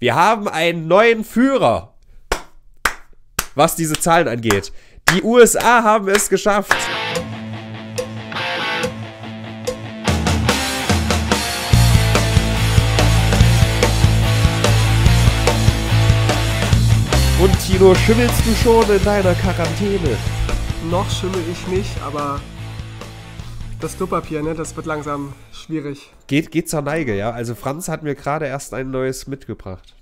Wir haben einen neuen Führer, was diese Zahlen angeht. Die USA haben es geschafft. Und Tino, schimmelst du schon in deiner Quarantäne? Noch schimmel ich nicht, aber das Klopapier, ne? Das wird langsam schwierig. Geht, geht zur Neige, ja. Also Franz hat mir gerade erst ein neues mitgebracht.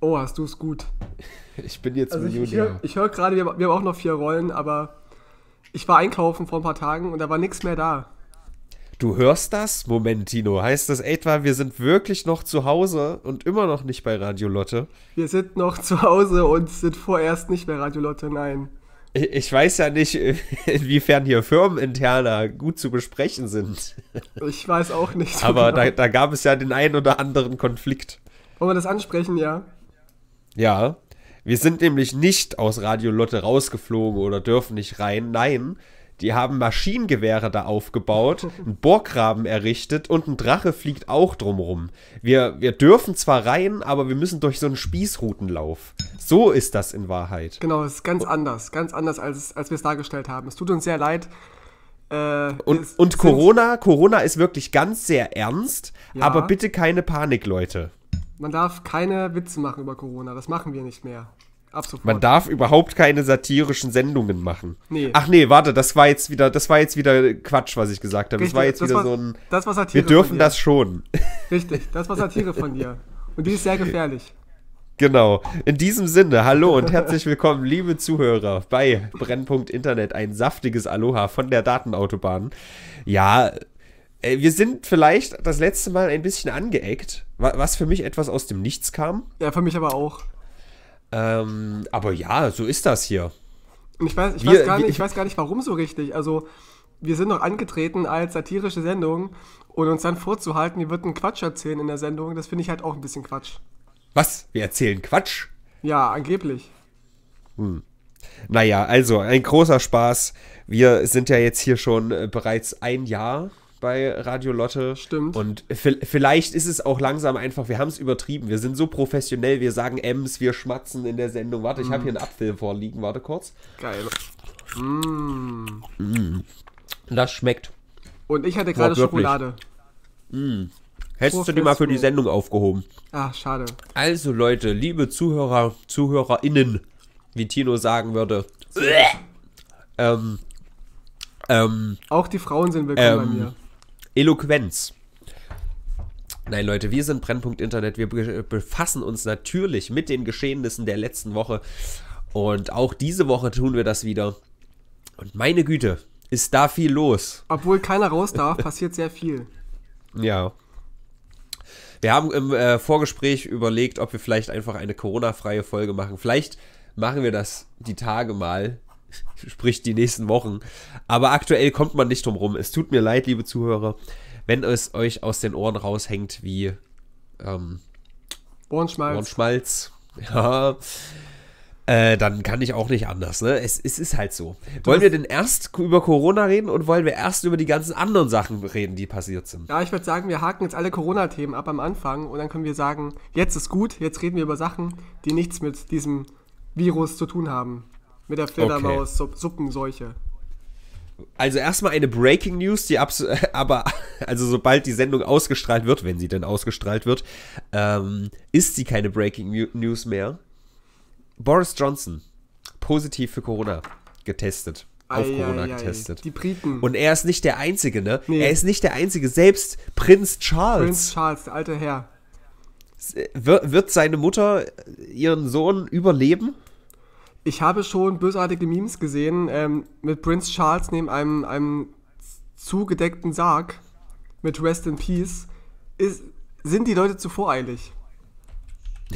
Oh, hast du es gut. Ich bin jetzt also Millionär. Ich, ich höre hör gerade, wir, wir, haben auch noch vier Rollen, aber ich war einkaufen vor ein paar Tagen und da war nichts mehr da. Du hörst das? Moment, Tino. Heißt das etwa, wir sind wirklich noch zu Hause und immer noch nicht bei Radio Lotte? Wir sind noch zu Hause und sind vorerst nicht bei Radio Lotte, nein. Ich weiß ja nicht, inwiefern hier Firmeninterner gut zu besprechen sind. Ich weiß auch nicht. So Aber genau. da, da, gab es ja den einen oder anderen Konflikt. Wollen wir das ansprechen, ja? Ja. Wir sind nämlich nicht aus Radio Lotte rausgeflogen oder dürfen nicht rein. Nein, die haben Maschinengewehre da aufgebaut, einen Bohrgraben errichtet und ein Drache fliegt auch drumrum. Wir, wir dürfen zwar rein, aber wir müssen durch so einen Spießrutenlauf. So ist das in Wahrheit. Genau, es ist ganz anders. Ganz anders, als, als wir es dargestellt haben. Es tut uns sehr leid. Äh, und, und Corona, Corona ist wirklich ganz sehr ernst, ja. aber bitte keine Panik, Leute. Man darf keine Witze machen über Corona, das machen wir nicht mehr. Ab Man darf überhaupt keine satirischen Sendungen machen. Nee. Ach nee, warte, das war jetzt wieder, das war jetzt wieder Quatsch, was ich gesagt habe. Richtig, das war jetzt das wieder war, so ein. Das war Satire. Wir dürfen das schon. Richtig, das war Satire von dir. Und die ist sehr gefährlich. Genau. In diesem Sinne, hallo und herzlich willkommen, liebe Zuhörer, bei Brennpunkt Internet. Ein saftiges Aloha von der Datenautobahn. Ja, äh, wir sind vielleicht das letzte Mal ein bisschen angeeckt, was für mich etwas aus dem Nichts kam. Ja, für mich aber auch. Ähm, aber ja, so ist das hier. Und ich weiß, ich, wir, weiß gar nicht, ich weiß gar nicht, warum so richtig. Also, wir sind noch angetreten als satirische Sendung und uns dann vorzuhalten, wir würden Quatsch erzählen in der Sendung, das finde ich halt auch ein bisschen Quatsch. Was? Wir erzählen Quatsch? Ja, angeblich. Hm. Naja, also ein großer Spaß. Wir sind ja jetzt hier schon äh, bereits ein Jahr bei Radio Lotte. Stimmt. Und vielleicht ist es auch langsam einfach, wir haben es übertrieben. Wir sind so professionell, wir sagen Ems, wir schmatzen in der Sendung. Warte, mm. ich habe hier einen Apfel vorliegen, warte kurz. Geil. Mm. Mm. Das schmeckt. Und ich hatte gerade Schokolade. Mm. Hättest du die mal für die Sendung aufgehoben. Ach, schade. Also Leute, liebe Zuhörer, ZuhörerInnen, wie Tino sagen würde. ähm, ähm, Auch die Frauen sind willkommen ähm, bei mir. Ähm, Eloquenz. Nein, Leute, wir sind Brennpunkt Internet. Wir befassen uns natürlich mit den Geschehnissen der letzten Woche. Und auch diese Woche tun wir das wieder. Und meine Güte, ist da viel los. Obwohl keiner raus darf, passiert sehr viel. Ja. Wir haben im äh, Vorgespräch überlegt, ob wir vielleicht einfach eine Corona-freie Folge machen. Vielleicht machen wir das die Tage mal. sprich die nächsten Wochen. Aber aktuell kommt man nicht drum rum. Es tut mir leid, liebe Zuhörer, wenn es euch aus den Ohren raushängt wie ähm, Ohrenschmalz. Ohrenschmalz. Ja. Äh, dann kann ich auch nicht anders. Ne? Es, es ist halt so. Wollen wir denn erst über Corona reden und wollen wir erst über die ganzen anderen Sachen reden, die passiert sind? Ja, ich würde sagen, wir haken jetzt alle Corona-Themen ab am Anfang und dann können wir sagen, jetzt ist gut, jetzt reden wir über Sachen, die nichts mit diesem Virus zu tun haben. Mit der Fledermaus, okay. Suppenseuche. Also erstmal eine Breaking News, die abs aber also sobald die Sendung ausgestrahlt wird, wenn sie denn ausgestrahlt wird, ähm, ist sie keine Breaking News mehr. Boris Johnson positiv für Corona getestet. Auf ei, Corona ei, getestet. Ei, die Briten. Und er ist nicht der Einzige, ne? Nee. Er ist nicht der Einzige. Selbst Prinz Charles. Prinz Charles, der alte Herr. Wird seine Mutter ihren Sohn überleben? ich habe schon bösartige Memes gesehen ähm, mit Prince Charles neben einem, einem zugedeckten Sarg mit Rest in Peace. Ist, sind die Leute zu voreilig?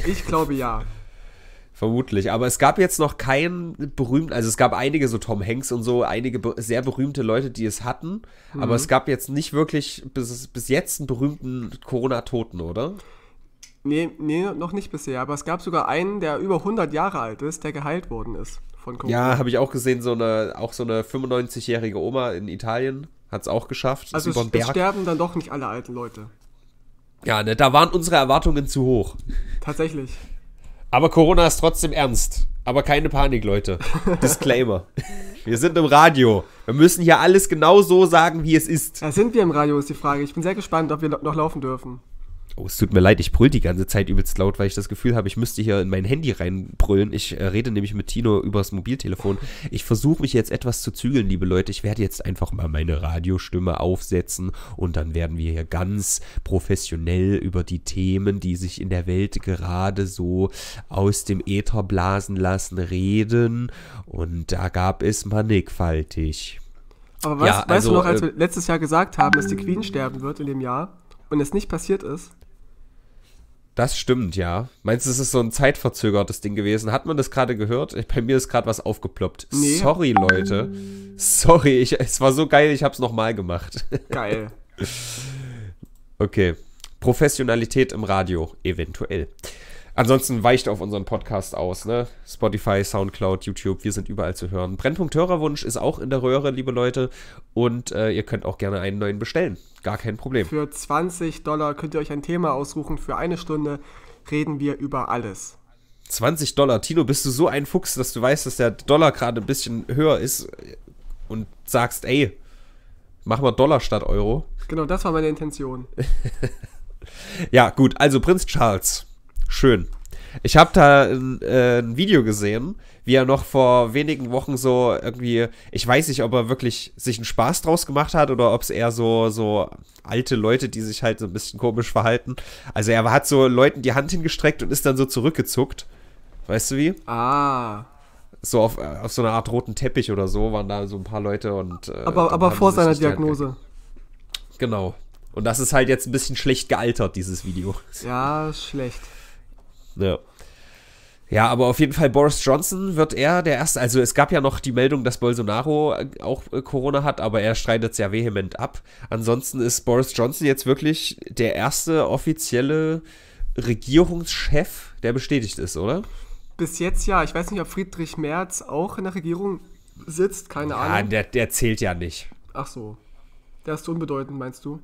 Ich glaube ja. Vermutlich, aber es gab jetzt noch keinen berühmten, also es gab einige so Tom Hanks und so, einige be sehr berühmte Leute, die es hatten, mhm. aber es gab jetzt nicht wirklich bis, bis jetzt einen berühmten Corona-Toten, oder? Nee, nee, noch nicht bisher. Aber es gab sogar einen, der über 100 Jahre alt ist, der geheilt worden ist von Corona. Ja, habe ich auch gesehen, so eine, auch so eine 95-jährige Oma in Italien hat es auch geschafft. Also es, es sterben dann doch nicht alle alten Leute. Ja, ne, da waren unsere Erwartungen zu hoch. Tatsächlich. Aber Corona ist trotzdem ernst. Aber keine Panik, Leute. Disclaimer. wir sind im Radio. Wir müssen hier alles genau so sagen, wie es ist. Da sind wir im Radio, ist die Frage. Ich bin sehr gespannt, ob wir noch laufen dürfen. Oh, es tut mir leid, ich brüll die ganze Zeit übelst laut, weil ich das Gefühl habe, ich müsste hier in mein Handy reinbrüllen. Ich äh, rede nämlich mit Tino übers Mobiltelefon. Ich versuche mich jetzt etwas zu zügeln, liebe Leute. Ich werde jetzt einfach mal meine Radiostimme aufsetzen und dann werden wir hier ganz professionell über die Themen, die sich in der Welt gerade so aus dem Äther blasen lassen, reden. Und da gab es mannigfaltig. Aber was, ja, weißt also, du noch, als äh, wir letztes Jahr gesagt haben, dass die Queen sterben wird in dem Jahr und es nicht passiert ist? Das stimmt, ja. Meinst du, es ist so ein zeitverzögertes Ding gewesen? Hat man das gerade gehört? bei mir ist gerade was aufgeploppt. Nee. Sorry, Leute. Sorry, ich, es war so geil, ich hab's nochmal gemacht. Geil. okay. Professionalität im Radio, eventuell. Ansonsten weicht auf unseren Podcast aus, ne? Spotify, Soundcloud, YouTube, wir sind überall zu hören. Brennpunkt Hörerwunsch ist auch in der Röhre, liebe Leute. Und äh, ihr könnt auch gerne einen neuen bestellen. Gar kein Problem. Für 20 Dollar könnt ihr euch ein Thema aussuchen. Für eine Stunde reden wir über alles. 20 Dollar. Tino, bist du so ein Fuchs, dass du weißt, dass der Dollar gerade ein bisschen höher ist und sagst, ey, mach mal Dollar statt Euro. Genau, das war meine Intention. ja, gut. Also Prinz Charles Schön. Ich habe da äh, ein, Video gesehen, wie er noch vor wenigen Wochen so irgendwie, ich weiß nicht, ob er wirklich sich einen Spaß draus gemacht hat oder ob es eher so, so alte Leute, die sich halt so ein bisschen komisch verhalten. Also er hat so Leuten die Hand hingestreckt und ist dann so zurückgezuckt. Weißt du wie? Ah. So auf, äh, auf so einer Art roten Teppich oder so waren da so ein paar Leute und. Äh, aber aber vor seiner Diagnose. Genau. Und das ist halt jetzt ein bisschen schlecht gealtert, dieses Video. Ja, schlecht. Ja. Ja, aber auf jeden Fall Boris Johnson wird er der erste. Also es gab ja noch die Meldung, dass Bolsonaro äh, auch äh, Corona hat, aber er streitet es ja vehement ab. Ansonsten ist Boris Johnson jetzt wirklich der erste offizielle Regierungschef, der bestätigt ist, oder? Bis jetzt ja. Ich weiß nicht, ob Friedrich Merz auch in der Regierung sitzt, keine ja, Ahnung. Nein, der, der zählt ja nicht. Ach so. Der ist unbedeutend, meinst du?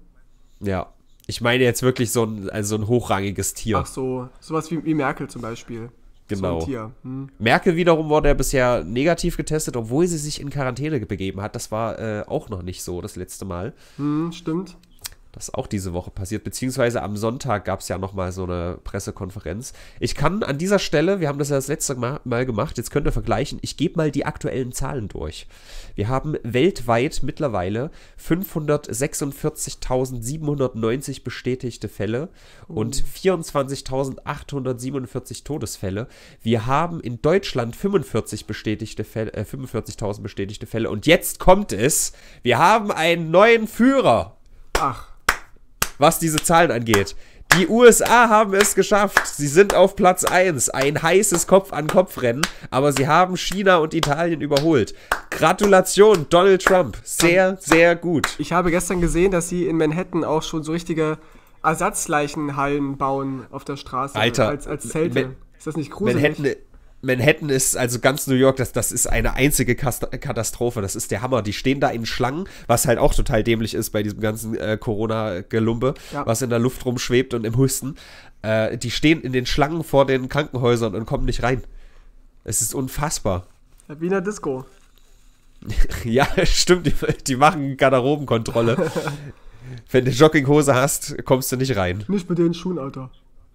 Ja. Ich meine jetzt wirklich so ein, also ein hochrangiges Tier. Ach so, sowas wie, wie Merkel zum Beispiel. Genau. So hm. Merkel wiederum wurde ja bisher negativ getestet, obwohl sie sich in Quarantäne begeben hat. Das war äh, auch noch nicht so das letzte Mal. Hm, stimmt das auch diese Woche passiert. Beziehungsweise am Sonntag gab es ja nochmal so eine Pressekonferenz. Ich kann an dieser Stelle, wir haben das ja das letzte Mal gemacht, jetzt könnt ihr vergleichen, ich gebe mal die aktuellen Zahlen durch. Wir haben weltweit mittlerweile 546.790 bestätigte Fälle mhm. und 24.847 Todesfälle. Wir haben in Deutschland 45 bestätigte Fälle, äh, 45.000 bestätigte Fälle und jetzt kommt es, wir haben einen neuen Führer. Ach was diese Zahlen angeht. Die USA haben es geschafft. Sie sind auf Platz 1. Ein heißes Kopf-an-Kopf-Rennen. Aber sie haben China und Italien überholt. Gratulation, Donald Trump. Sehr, sehr gut. Ich habe gestern gesehen, dass sie in Manhattan auch schon so richtige Ersatzleichenhallen bauen auf der Straße. Alter. Als, als Zelte. Man, Ist das nicht gruselig? Manhattan Manhattan ist, also ganz New York, das, das ist eine einzige Katastrophe. Das ist der Hammer. Die stehen da in Schlangen, was halt auch total dämlich ist bei diesem ganzen äh, Corona-Gelumpe, ja. was in der Luft rumschwebt und im Husten. Äh, die stehen in den Schlangen vor den Krankenhäusern und kommen nicht rein. Es ist unfassbar. Wiener Disco. ja, stimmt. Die, die machen Garderobenkontrolle. Wenn du Jogginghose hast, kommst du nicht rein. Nicht mit den Schuhen, Alter.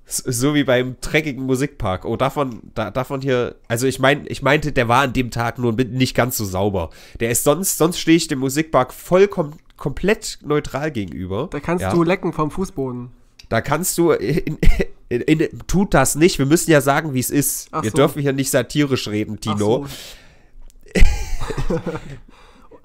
So wie beim dreckigen Musikpark. Oh, davon, da, davon hier. Also ich mein, ich meinte, der war an dem Tag nur nicht ganz so sauber. Der ist sonst, sonst stehe ich dem Musikpark vollkommen komplett neutral gegenüber. Da kannst ja. du lecken vom Fußboden. Da kannst du in, in, in, tut das nicht. Wir müssen ja sagen, wie es ist. Ach Wir so. dürfen hier nicht satirisch reden, Tino.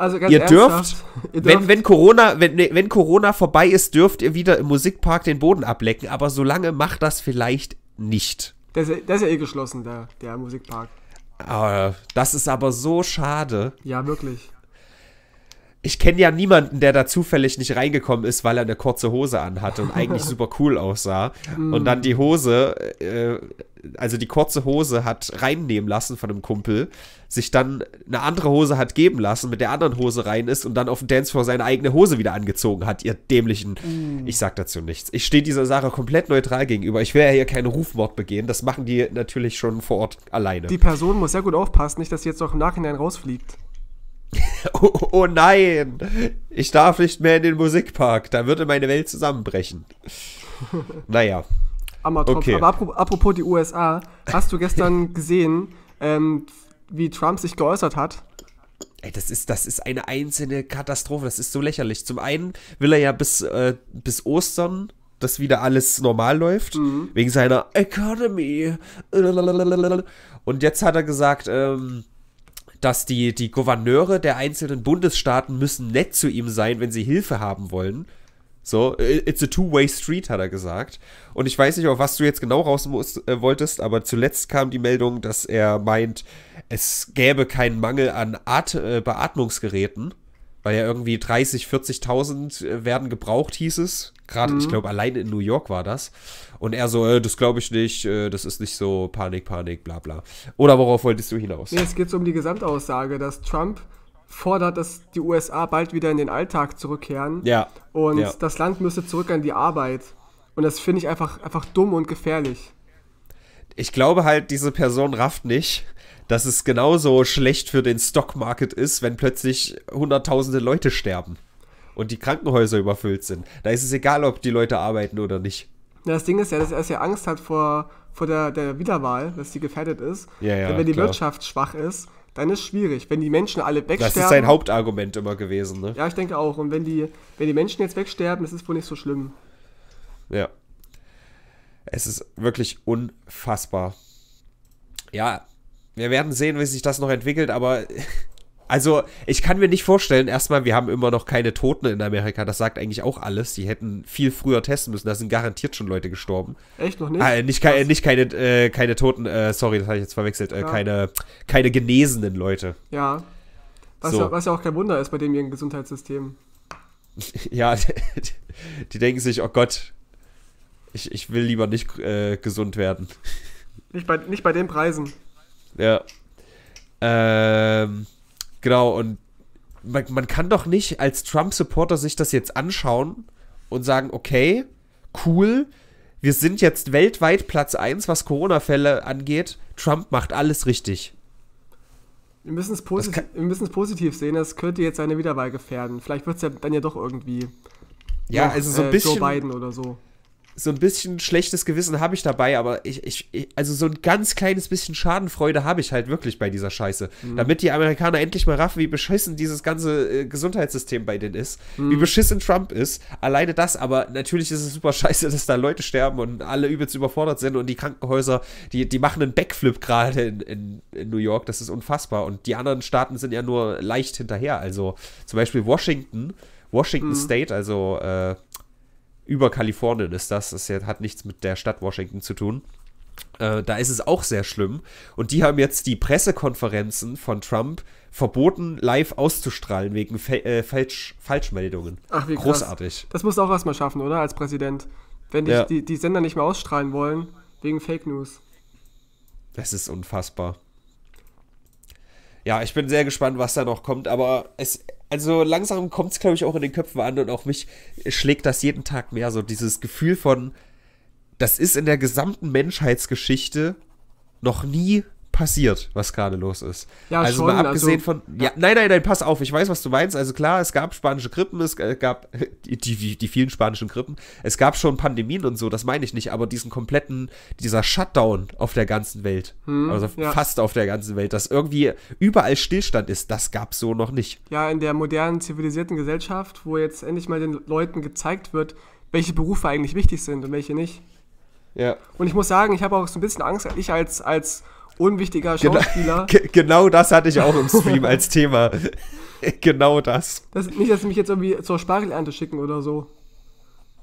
Also ganz ihr, dürft, ihr dürft, wenn, wenn, Corona, wenn, wenn Corona vorbei ist, dürft ihr wieder im Musikpark den Boden ablecken, aber solange macht das vielleicht nicht. Der ist, ist ja eh geschlossen, der, der Musikpark. Ah, das ist aber so schade. Ja, wirklich. Ich kenne ja niemanden, der da zufällig nicht reingekommen ist, weil er eine kurze Hose anhatte und eigentlich super cool aussah. Mm. Und dann die Hose äh, also die kurze Hose hat reinnehmen lassen von einem Kumpel, sich dann eine andere Hose hat geben lassen, mit der anderen Hose rein ist und dann auf dem Dancefloor seine eigene Hose wieder angezogen hat, ihr dämlichen. Mm. Ich sag dazu nichts. Ich stehe dieser Sache komplett neutral gegenüber. Ich will ja hier keinen Rufmord begehen. Das machen die natürlich schon vor Ort alleine. Die Person muss sehr gut aufpassen, nicht, dass sie jetzt noch im Nachhinein rausfliegt. oh, oh nein! Ich darf nicht mehr in den Musikpark. Da würde meine Welt zusammenbrechen. naja. Amazon. Okay. Aber apropos die USA, hast du gestern gesehen, ähm, wie Trump sich geäußert hat? Ey, das ist, das ist eine einzelne Katastrophe, das ist so lächerlich. Zum einen will er ja bis, äh, bis Ostern dass wieder alles normal läuft, mhm. wegen seiner Economy. Und jetzt hat er gesagt, ähm, dass die, die Gouverneure der einzelnen Bundesstaaten müssen nett zu ihm sein, wenn sie Hilfe haben wollen. So, it's a two-way street, hat er gesagt. Und ich weiß nicht, auf was du jetzt genau raus musst, äh, wolltest, aber zuletzt kam die Meldung, dass er meint, es gäbe keinen Mangel an At äh, Beatmungsgeräten, weil ja irgendwie 30, 40.000 äh, werden gebraucht, hieß es. Gerade, mhm. ich glaube, allein in New York war das. Und er so, äh, das glaube ich nicht, äh, das ist nicht so Panik, Panik, bla bla. Oder worauf wolltest du hinaus? Nee, es geht um die Gesamtaussage, dass Trump fordert, dass die USA bald wieder in den Alltag zurückkehren. Ja. Und ja. das Land müsste zurück an die Arbeit. Und das finde ich einfach, einfach dumm und gefährlich. Ich glaube halt, diese Person rafft nicht, dass es genauso schlecht für den Stockmarket ist, wenn plötzlich hunderttausende Leute sterben und die Krankenhäuser überfüllt sind. Da ist es egal, ob die Leute arbeiten oder nicht. Ja, das Ding ist ja, dass er ja Angst hat vor, vor der, der Wiederwahl, dass sie gefährdet ist. Ja, ja, Denn wenn die klar. Wirtschaft schwach ist, dann ist schwierig. Wenn die Menschen alle wegsterben. Das ist sein Hauptargument immer gewesen, ne? Ja, ich denke auch. Und wenn die, wenn die Menschen jetzt wegsterben, das ist wohl nicht so schlimm. Ja. Es ist wirklich unfassbar. Ja, wir werden sehen, wie sich das noch entwickelt, aber also, ich kann mir nicht vorstellen, erstmal, wir haben immer noch keine Toten in Amerika. Das sagt eigentlich auch alles. Die hätten viel früher testen müssen. Da sind garantiert schon Leute gestorben. Echt noch nicht? Äh, nicht, äh, nicht, keine, äh, keine Toten, äh, sorry, das habe ich jetzt verwechselt. Äh, ja. keine, keine genesenen Leute. Ja. Was, so. ja. was ja auch kein Wunder ist bei dem ihrem Gesundheitssystem. ja, die, denken sich, oh Gott, ich, ich will lieber nicht äh, gesund werden. Nicht bei, nicht bei den Preisen. Ja. Ähm. Genau, und man, man kann doch nicht als Trump-Supporter sich das jetzt anschauen und sagen, okay, cool, wir sind jetzt weltweit Platz 1, was Corona-Fälle angeht. Trump macht alles richtig. Wir müssen, es positiv, wir positiv sehen, das könnte jetzt seine Wiederwahl gefährden. Vielleicht wird es ja dann ja doch irgendwie. Ja, noch, also so ein äh, bisschen. Joe Biden oder so so ein bisschen schlechtes Gewissen habe ich dabei, aber ich, ich, ich, also so ein ganz kleines bisschen Schadenfreude habe ich halt wirklich bei dieser Scheiße. Mhm. Damit die Amerikaner endlich mal raffen, wie beschissen dieses ganze äh, Gesundheitssystem bei denen ist, mhm. wie beschissen Trump ist. Alleine das, aber natürlich ist es super scheiße, dass da Leute sterben und alle übelst überfordert sind und die Krankenhäuser, die, die machen einen Backflip gerade in, in, in New York, das ist unfassbar. Und die anderen Staaten sind ja nur leicht hinterher. Also zum Beispiel Washington, Washington mhm. State, also äh, über Kalifornien ist das. Das hat nichts mit der Stadt Washington zu tun. Äh, da ist es auch sehr schlimm. Und die haben jetzt die Pressekonferenzen von Trump verboten, live auszustrahlen wegen Fe äh, Falsch Falschmeldungen. Ach, wie krass. Großartig. Das musst du auch erstmal schaffen, oder? Als Präsident. Wenn dich, ja. die, die Sender nicht mehr ausstrahlen wollen, wegen Fake News. Das ist unfassbar. Ja, ich bin sehr gespannt, was da noch kommt, aber es also langsam kommt es, glaube ich, auch in den Köpfen an und auch mich schlägt das jeden Tag mehr. So dieses Gefühl von, das ist in der gesamten Menschheitsgeschichte noch nie passiert, was gerade los ist. Ja, also schon, mal also abgesehen also, von. Ja, nein, nein, nein, pass auf, ich weiß, was du meinst. Also klar, es gab spanische Grippen, es äh, gab die, die, die vielen spanischen Grippen, es gab schon Pandemien und so, das meine ich nicht, aber diesen kompletten, dieser Shutdown auf der ganzen Welt, hm, also ja. fast auf der ganzen Welt, dass irgendwie überall Stillstand ist, das gab es so noch nicht. Ja, in der modernen, zivilisierten Gesellschaft, wo jetzt endlich mal den Leuten gezeigt wird, welche Berufe eigentlich wichtig sind und welche nicht. Ja. Und ich muss sagen, ich habe auch so ein bisschen Angst, ich als, als unwichtiger Schauspieler. Genau, genau das hatte ich auch im Stream als Thema. genau das. das. Nicht, dass sie mich jetzt irgendwie zur Spargelernte schicken oder so.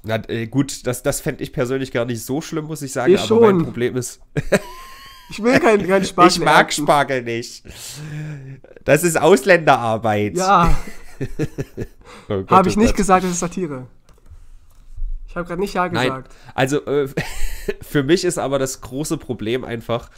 Na äh, gut, das, das fände ich persönlich gar nicht so schlimm, muss ich sagen. Ich aber schon. mein Problem ist. ich will keinen kein Spargel. Ich mag ernten. Spargel nicht. Das ist Ausländerarbeit. Ja. oh habe oh ich nicht Gott. gesagt, das ist Satire. Ich habe gerade nicht Ja gesagt. Nein. Also äh, für mich ist aber das große Problem einfach,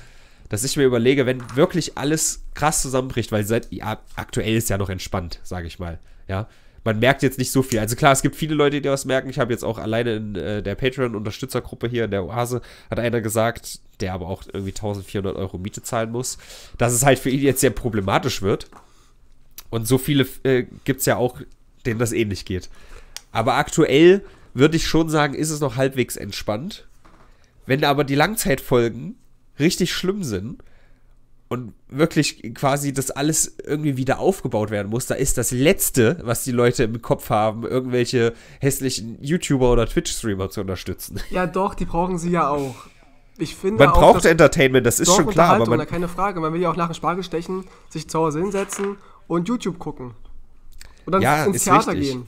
dass ich mir überlege, wenn wirklich alles krass zusammenbricht, weil seit ja, aktuell ist ja noch entspannt, sage ich mal. Ja, man merkt jetzt nicht so viel. Also klar, es gibt viele Leute, die was merken. Ich habe jetzt auch alleine in äh, der Patreon-Unterstützergruppe hier in der Oase hat einer gesagt, der aber auch irgendwie 1400 Euro Miete zahlen muss, dass es halt für ihn jetzt sehr problematisch wird. Und so viele äh, gibt es ja auch, denen das ähnlich eh geht. Aber aktuell würde ich schon sagen, ist es noch halbwegs entspannt. Wenn aber die Langzeitfolgen richtig schlimm sind und wirklich quasi das alles irgendwie wieder aufgebaut werden muss, da ist das Letzte, was die Leute im Kopf haben, irgendwelche hässlichen YouTuber oder Twitch-Streamer zu unterstützen. Ja, doch, die brauchen sie ja auch. Ich finde man auch, braucht Entertainment, das ist schon klar. Aber man, keine Frage, man will ja auch nach dem Spargel stechen, sich zu Hause hinsetzen und YouTube gucken. Und dann ja, ins Theater richtig. gehen.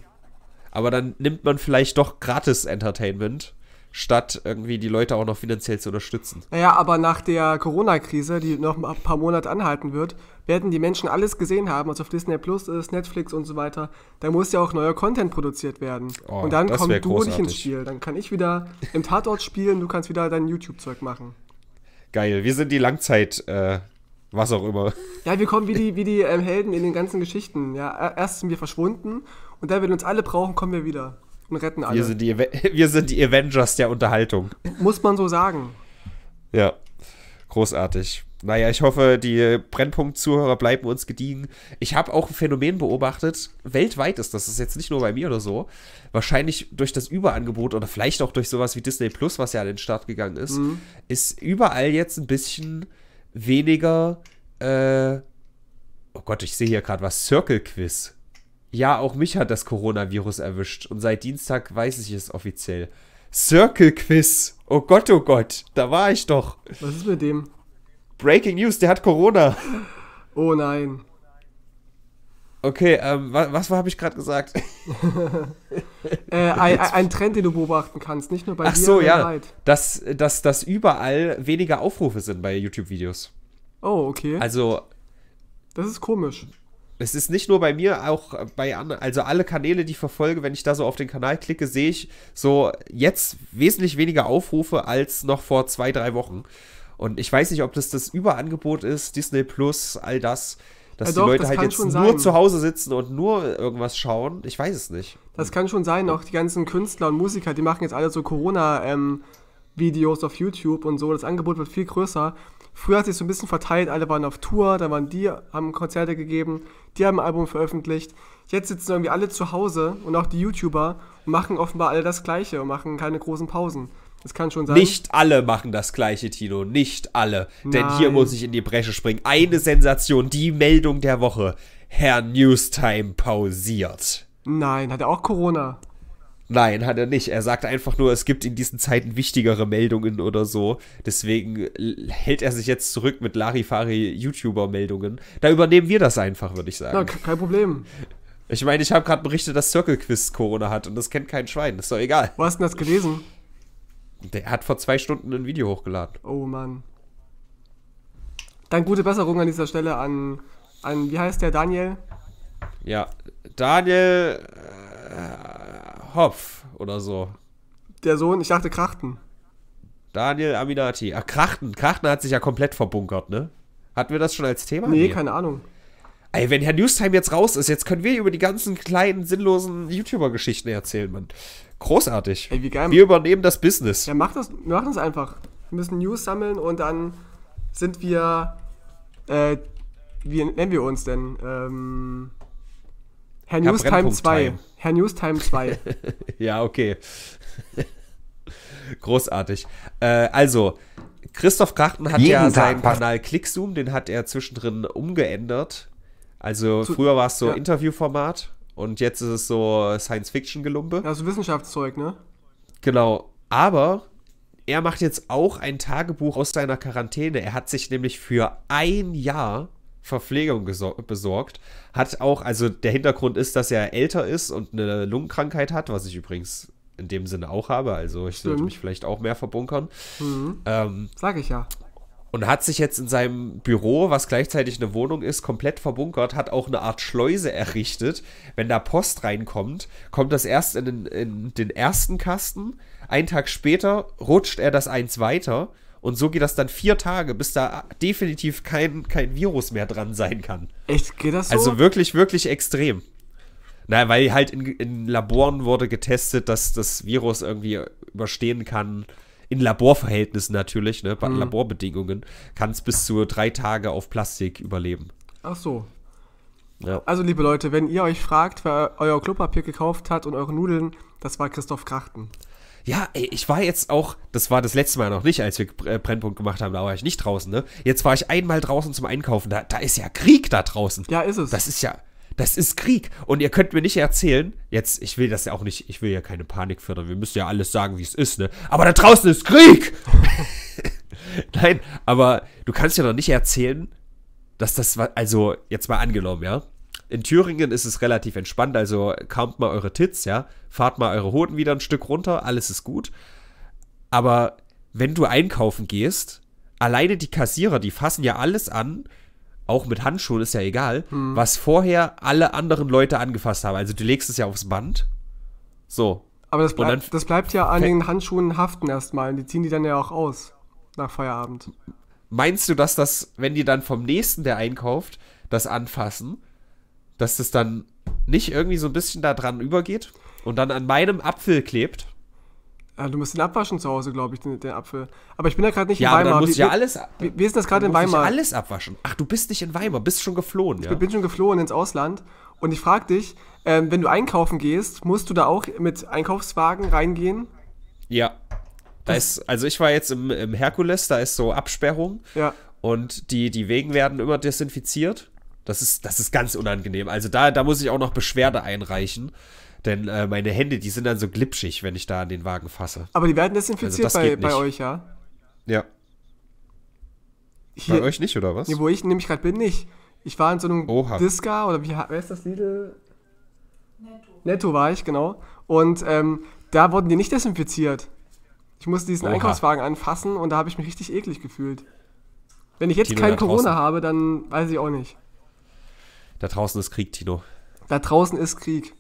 Aber dann nimmt man vielleicht doch gratis Entertainment statt irgendwie die Leute auch noch finanziell zu unterstützen. Naja, aber nach der Corona-Krise, die noch ein paar Monate anhalten wird, werden die Menschen alles gesehen haben, was auf Disney Plus ist, Netflix und so weiter. Da muss ja auch neuer Content produziert werden. Oh, und dann kommst du großartig. nicht ins Spiel. Dann kann ich wieder im Tatort spielen, du kannst wieder dein YouTube-Zeug machen. Geil, wir sind die Langzeit- äh, was auch immer. Ja, wir kommen wie die, wie die ähm, Helden in den ganzen Geschichten. Ja, e-, erst sind wir verschwunden und da wir uns alle brauchen, kommen wir wieder retten alle. Wir sind, die, wir sind die Avengers der Unterhaltung. Muss man so sagen. Ja, großartig. Naja, ich hoffe, die Brennpunkt-Zuhörer bleiben uns gediegen. Ich habe auch ein Phänomen beobachtet. Weltweit ist das. Das ist jetzt nicht nur bei mir oder so. Wahrscheinlich durch das Überangebot oder vielleicht auch durch sowas wie Disney Plus, was ja an den Start gegangen ist, mhm. ist überall jetzt ein bisschen weniger. Äh, oh Gott, ich sehe hier gerade was. Circle Quiz. Ja, auch mich hat das Coronavirus erwischt und seit Dienstag weiß ich es offiziell. Circle Quiz. Oh Gott, oh Gott, da war ich doch. Was ist mit dem? Breaking News, der hat Corona. Oh nein. Okay, ähm, was, was habe ich gerade gesagt? äh, ein, ein, Trend, den du beobachten kannst, nicht nur bei Ach dir. Ach so, ja. Dass, dass, dass überall weniger Aufrufe sind bei YouTube-Videos. Oh, okay. Also. Das ist komisch es ist nicht nur bei mir, auch äh, bei anderen, also alle Kanäle, die ich verfolge, wenn ich da so auf den Kanal klicke, sehe ich so jetzt wesentlich weniger Aufrufe als noch vor zwei, drei Wochen. Und ich weiß nicht, ob das das Überangebot ist, Disney Plus, all das, dass ja, doch, die Leute das halt jetzt nur sein. zu Hause sitzen und nur irgendwas schauen. Ich weiß es nicht. Das kann schon sein, auch die ganzen Künstler und Musiker, die machen jetzt alle so Corona- ähm, Videos auf YouTube und so. Das Angebot wird viel größer. Früher hat sich so ein bisschen verteilt, alle waren auf Tour, dann waren die, haben Konzerte gegeben, die haben ein Album veröffentlicht. Jetzt sitzen irgendwie alle zu Hause und auch die YouTuber und machen offenbar alle das Gleiche und machen keine großen Pausen. Das kann schon sein. Nicht alle machen das gleiche, Tino. Nicht alle. Nein. Denn hier muss ich in die Bresche springen. Eine Sensation, die Meldung der Woche. Herr Newstime pausiert. Nein, hat er auch Corona? Nein, hat er nicht. Er sagt einfach nur, es gibt in diesen Zeiten wichtigere Meldungen oder so. Deswegen hält er sich jetzt zurück mit Larifari-YouTuber-Meldungen. Da übernehmen wir das einfach, würde ich sagen. Na, kein Problem. Ich meine, ich habe gerade berichtet, dass Circle Quiz Corona hat und das kennt kein Schwein. Ist doch egal. Wo hast du das gelesen? Der hat vor zwei Stunden ein Video hochgeladen. Oh Mann. Dann gute Besserung an dieser Stelle an, an wie heißt der, Daniel? Ja, Daniel. Äh, Hopf oder so. Der Sohn, ich dachte Krachten. Daniel Aminati. Ach, Krachten. Krachten hat sich ja komplett verbunkert, ne? Hatten wir das schon als Thema? Nee, nee. keine Ahnung. Ey, wenn Herr Newstime jetzt raus ist, jetzt können wir über die ganzen kleinen, sinnlosen YouTuber-Geschichten erzählen, Mann. Großartig. Ey, wie geil. Wir übernehmen das Business. Ja, mach das, wir das einfach. Wir müssen News sammeln und dann sind wir, äh, wie nennen wir uns denn? Ähm, Herr Newstime 2. Herr Newstime 2. ja, okay. Großartig. Äh, also, Christoph Krachten hat Jeden ja seinen Tag. Kanal Clickzoom, den hat er zwischendrin umgeändert. Also, Zu, früher war es so ja. Interviewformat und jetzt ist es so Science-Fiction-Gelumpe. Also Wissenschaftszeug, ne? Genau. Aber er macht jetzt auch ein Tagebuch aus seiner Quarantäne. Er hat sich nämlich für ein Jahr Verpflegung besorgt. Hat auch, also der Hintergrund ist, dass er älter ist und eine Lungenkrankheit hat, was ich übrigens in dem Sinne auch habe. Also ich sollte mhm. mich vielleicht auch mehr verbunkern. Mhm. Ähm, Sag ich ja. Und hat sich jetzt in seinem Büro, was gleichzeitig eine Wohnung ist, komplett verbunkert, hat auch eine Art Schleuse errichtet. Wenn da Post reinkommt, kommt das erst in den, in den ersten Kasten. Einen Tag später rutscht er das eins weiter und so geht das dann vier Tage, bis da definitiv kein, kein Virus mehr dran sein kann. Echt, geht das so? Also wirklich, wirklich extrem. Na, weil halt in, in Laboren wurde getestet, dass das Virus irgendwie überstehen kann. In Laborverhältnissen natürlich, ne, bei mhm. Laborbedingungen, kann es bis zu drei Tage auf Plastik überleben. Ach so, ja. Also, liebe Leute, wenn ihr euch fragt, wer euer Klopapier gekauft hat und eure Nudeln, das war Christoph Krachten. Ja, ey, ich war jetzt auch, das war das letzte Mal noch nicht, als wir äh, Brennpunkt gemacht haben, da war ich nicht draußen, ne? Jetzt war ich einmal draußen zum Einkaufen, da, da ist ja Krieg da draußen. Ja, ist es. Das ist ja, das ist Krieg. Und ihr könnt mir nicht erzählen, jetzt, ich will das ja auch nicht, ich will ja keine Panik fördern, wir müssen ja alles sagen, wie es ist, ne? Aber da draußen ist Krieg! Nein, aber du kannst ja doch nicht erzählen, dass das, also, jetzt mal angenommen, ja? In Thüringen ist es relativ entspannt, also kaumt mal eure Tits, ja, fahrt mal eure Hoden wieder ein Stück runter, alles ist gut. Aber wenn du einkaufen gehst, alleine die Kassierer, die fassen ja alles an, auch mit Handschuhen ist ja egal, hm. was vorher alle anderen Leute angefasst haben. Also du legst es ja aufs Band. So. Aber das bleibt, das bleibt ja an den Handschuhen haften erstmal. Die ziehen die dann ja auch aus nach Feierabend. Meinst du, dass das, wenn die dann vom nächsten, der einkauft, das anfassen, dass das dann nicht irgendwie so ein bisschen da dran übergeht und dann an meinem Apfel klebt. Ja, ah, du musst den abwaschen zu Hause, glaube ich, den, den, Apfel. Aber ich bin ja gerade nicht ja, in Weimar. Ja, dann muss ja alles. Wie, wie ist das gerade in Weimar? Ich alles abwaschen. Ach, du bist nicht in Weimar, bist schon geflohen. Ich ja. bin schon geflohen ins Ausland und ich frage dich, ähm, wenn du einkaufen gehst, musst du da auch mit Einkaufswagen reingehen? Ja. Da ist, also ich war jetzt im, im Herkules, da ist so Absperrung. Ja. Und die, die Wegen werden immer desinfiziert. Das ist, das ist ganz unangenehm. Also da, da muss ich auch noch Beschwerde einreichen. Denn äh, meine Hände, die sind dann so glitschig, wenn ich da an den Wagen fasse. Aber die werden desinfiziert also bei, bei euch, ja? Ja. Hier, bei euch nicht, oder was? Nee, wo ich nämlich gerade bin, nicht. Ich war in so einem Oha. Disca oder wie heißt das Lidl? Netto. Netto war ich, genau. Und ähm, da wurden die nicht desinfiziert. Ich musste diesen Oha. Einkaufswagen anfassen und da habe ich mich richtig eklig gefühlt. Wenn ich jetzt Tino kein Corona draußen. habe, dann weiß ich auch nicht. Da draußen ist Krieg, Tino. Da draußen ist Krieg.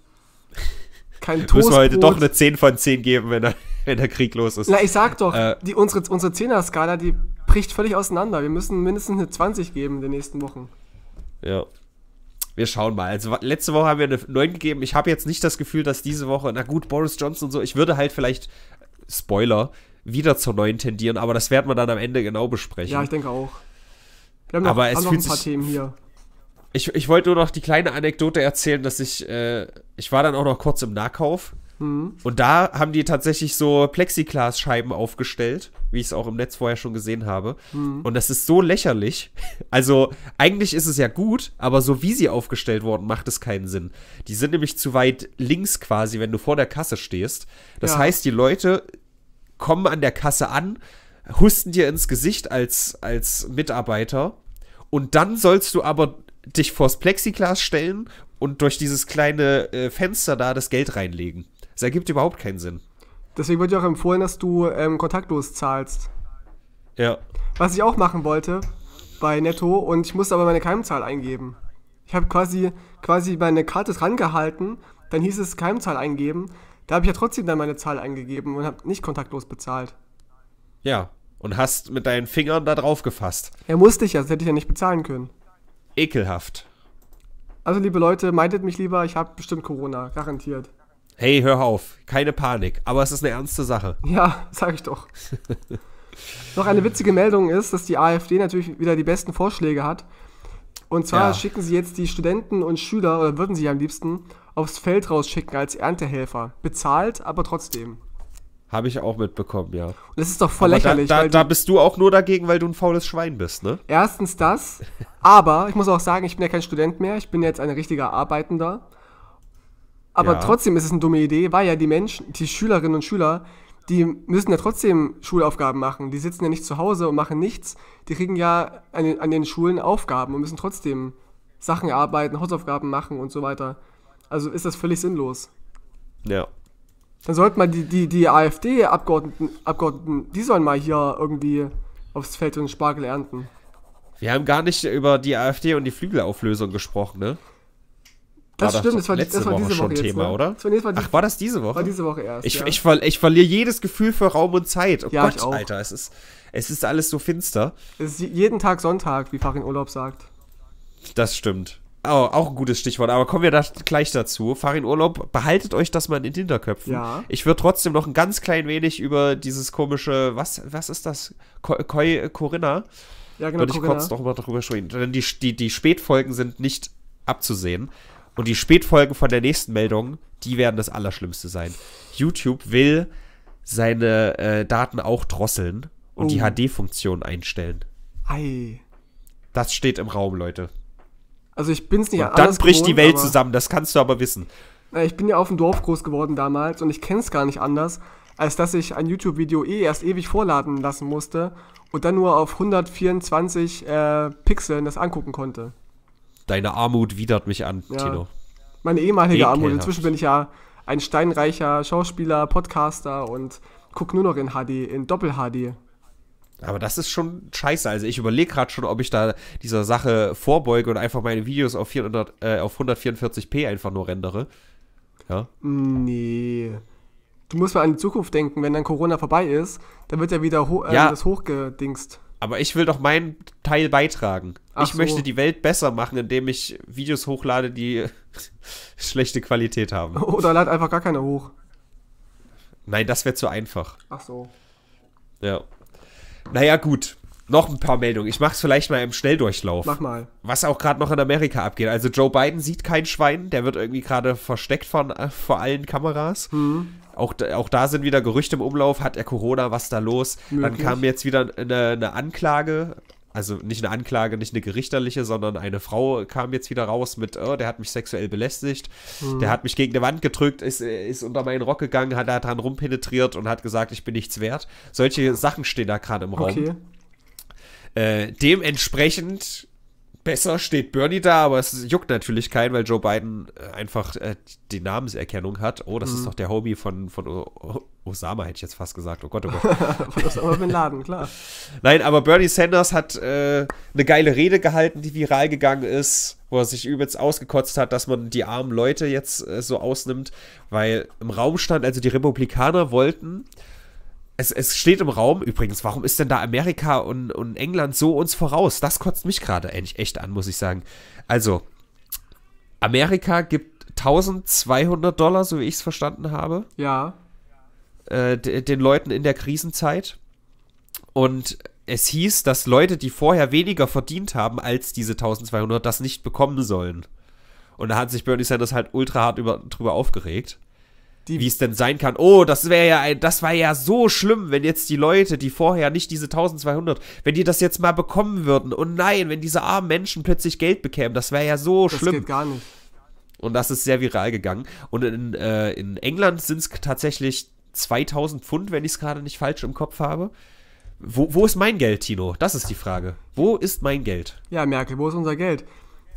Kein Toastbrot. Müssen wir heute doch eine 10 von 10 geben, wenn der, wenn der Krieg los ist. Na, ich sag doch, äh, die, unsere, unsere 10er-Skala, die bricht völlig auseinander. Wir müssen mindestens eine 20 geben in den nächsten Wochen. Ja. Wir schauen mal. Also letzte Woche haben wir eine 9 gegeben. Ich habe jetzt nicht das Gefühl, dass diese Woche, na gut, Boris Johnson und so, ich würde halt vielleicht, Spoiler, wieder zur 9 tendieren, aber das werden wir dann am Ende genau besprechen. Ja, ich denke auch. Wir haben noch, es haben noch ein paar Themen hier. Ich, ich wollte nur noch die kleine Anekdote erzählen, dass ich, äh, ich war dann auch noch kurz im Nahkauf. Mhm. Und da haben die tatsächlich so Plexiglasscheiben aufgestellt, wie ich es auch im Netz vorher schon gesehen habe. Mhm. Und das ist so lächerlich. Also, eigentlich ist es ja gut, aber so wie sie aufgestellt wurden, macht es keinen Sinn. Die sind nämlich zu weit links quasi, wenn du vor der Kasse stehst. Das ja. heißt, die Leute kommen an der Kasse an, husten dir ins Gesicht als, als Mitarbeiter. Und dann sollst du aber dich vors Plexiglas stellen und durch dieses kleine äh, Fenster da das Geld reinlegen. Das ergibt überhaupt keinen Sinn. Deswegen würde ich auch empfohlen, dass du ähm, kontaktlos zahlst. Ja. Was ich auch machen wollte bei Netto und ich musste aber meine Keimzahl eingeben. Ich habe quasi, quasi meine Karte rangehalten, dann hieß es Keimzahl eingeben. Da habe ich ja trotzdem dann meine Zahl eingegeben und habe nicht kontaktlos bezahlt. Ja, und hast mit deinen Fingern da drauf gefasst. Er ja, musste ich ja, das hätte ich ja nicht bezahlen können. Ekelhaft. Also, liebe Leute, meintet mich lieber, ich habe bestimmt Corona, garantiert. Hey, hör auf, keine Panik, aber es ist eine ernste Sache. Ja, sag ich doch. Noch eine witzige Meldung ist, dass die AfD natürlich wieder die besten Vorschläge hat. Und zwar ja. schicken sie jetzt die Studenten und Schüler, oder würden sie am liebsten, aufs Feld rausschicken als Erntehelfer. Bezahlt, aber trotzdem. Habe ich auch mitbekommen, ja. Und das ist doch voll aber lächerlich. Da, da, da, bist du auch nur dagegen, weil du ein faules Schwein bist, ne? Erstens das, aber ich muss auch sagen, ich bin ja kein Student mehr, ich bin jetzt ein richtiger Arbeitender. Aber ja. trotzdem ist es eine dumme Idee, weil ja die Menschen, die Schülerinnen und Schüler, die müssen ja trotzdem Schulaufgaben machen. Die sitzen ja nicht zu Hause und machen nichts. Die kriegen ja an den, an den Schulen Aufgaben und müssen trotzdem Sachen arbeiten, Hausaufgaben machen und so weiter. Also ist das völlig sinnlos. Ja, dann sollte man die, die, die AfD-Abgeordneten, Abgeordneten, die sollen mal hier irgendwie aufs Feld und Spargel ernten. Wir haben gar nicht über die AfD und die Flügelauflösung gesprochen, ne? Das war stimmt, das, das war, letzte das war Woche, Woche schon jetzt, Thema, ne? oder? War die, Ach, war das diese Woche? War diese Woche erst. Ich, ja. ich, ver ich verliere jedes Gefühl für Raum und Zeit. Oh ja, Gott, Alter, es ist, es ist alles so finster. Es ist jeden Tag Sonntag, wie Fachin Urlaub sagt. Das stimmt. Oh, auch ein gutes Stichwort, aber kommen wir da gleich dazu. Farin Urlaub, behaltet euch das mal in den Hinterköpfen. Ja. Ich würde trotzdem noch ein ganz klein wenig über dieses komische, was, was ist das? Koi, Corinna. Ja, genau. Würde ich Corinna. kurz noch mal drüber sprechen. Denn die, die, die Spätfolgen sind nicht abzusehen. Und die Spätfolgen von der nächsten Meldung, die werden das Allerschlimmste sein. YouTube will seine äh, Daten auch drosseln und oh. die HD-Funktion einstellen. Ei. Das steht im Raum, Leute. Also ich bin es nicht und anders Dann bricht gewohnt, die Welt zusammen, das kannst du aber wissen. Ich bin ja auf dem Dorf groß geworden damals und ich kenne es gar nicht anders, als dass ich ein YouTube-Video eh erst ewig vorladen lassen musste und dann nur auf 124 äh, Pixeln das angucken konnte. Deine Armut widert mich an, ja. Tino. Meine ehemalige Ekelhaft. Armut. Inzwischen bin ich ja ein steinreicher Schauspieler, Podcaster und gucke nur noch in HD, in Doppel-HD. Aber das ist schon scheiße. Also ich überlege gerade schon, ob ich da dieser Sache vorbeuge und einfach meine Videos auf, 400, äh, auf 144p einfach nur rendere. Ja? Nee. Du musst mal an die Zukunft denken. Wenn dann Corona vorbei ist, dann wird ja wieder ho äh, ja. Äh, das hochgedingst. Aber ich will doch meinen Teil beitragen. Ach ich so. möchte die Welt besser machen, indem ich Videos hochlade, die schlechte Qualität haben. Oder lad einfach gar keine hoch. Nein, das wäre zu einfach. Ach so. Ja. Naja, gut. Noch ein paar Meldungen. Ich mach's vielleicht mal im Schnelldurchlauf. Mach mal. Was auch gerade noch in Amerika abgeht. Also Joe Biden sieht kein Schwein, der wird irgendwie gerade versteckt von, äh, vor allen Kameras. Mhm. Auch, auch da sind wieder Gerüchte im Umlauf. Hat er Corona? Was da los? Möglich. Dann kam jetzt wieder eine, eine Anklage also nicht eine Anklage, nicht eine gerichterliche, sondern eine Frau kam jetzt wieder raus mit, oh, der hat mich sexuell belästigt, mhm. der hat mich gegen die Wand gedrückt, ist, ist unter meinen Rock gegangen, hat da dran rumpenetriert und hat gesagt, ich bin nichts wert. Solche Sachen stehen da gerade im Raum. Okay. Äh, dementsprechend besser steht Bernie da, aber es juckt natürlich keinen, weil Joe Biden äh, einfach äh, die Namenserkennung hat. Oh, das mhm. ist doch der Homie von, von Osama, hätte ich jetzt fast gesagt. Oh Gott, oh Gott. von Osama Bin Laden, klar. Nein, aber Bernie Sanders hat äh, eine geile Rede gehalten, die viral gegangen ist, wo er sich übelst ausgekotzt hat, dass man die armen Leute jetzt äh, so ausnimmt, weil im Raum stand, also die Republikaner wollten es, es steht im Raum, übrigens, warum ist denn da Amerika und, und England so uns voraus? Das kotzt mich gerade echt an, muss ich sagen. Also, Amerika gibt 1200 Dollar, so wie ich es verstanden habe. Ja. Äh, den Leuten in der Krisenzeit. Und es hieß, dass Leute, die vorher weniger verdient haben als diese 1200, das nicht bekommen sollen. Und da hat sich Bernie Sanders halt ultra hart über, drüber aufgeregt wie es denn sein kann. Oh, das wäre ja ein, das war ja so schlimm, wenn jetzt die Leute, die vorher nicht diese 1200, wenn die das jetzt mal bekommen würden. Und oh nein, wenn diese armen Menschen plötzlich Geld bekämen, das wäre ja so das schlimm. Das geht gar nicht. Und das ist sehr viral gegangen. Und in, äh, in England sind es tatsächlich 2000 Pfund, wenn ich es gerade nicht falsch im Kopf habe. Wo, wo ist mein Geld, Tino? Das ist die Frage. Wo ist mein Geld? Ja, Merkel, wo ist unser Geld?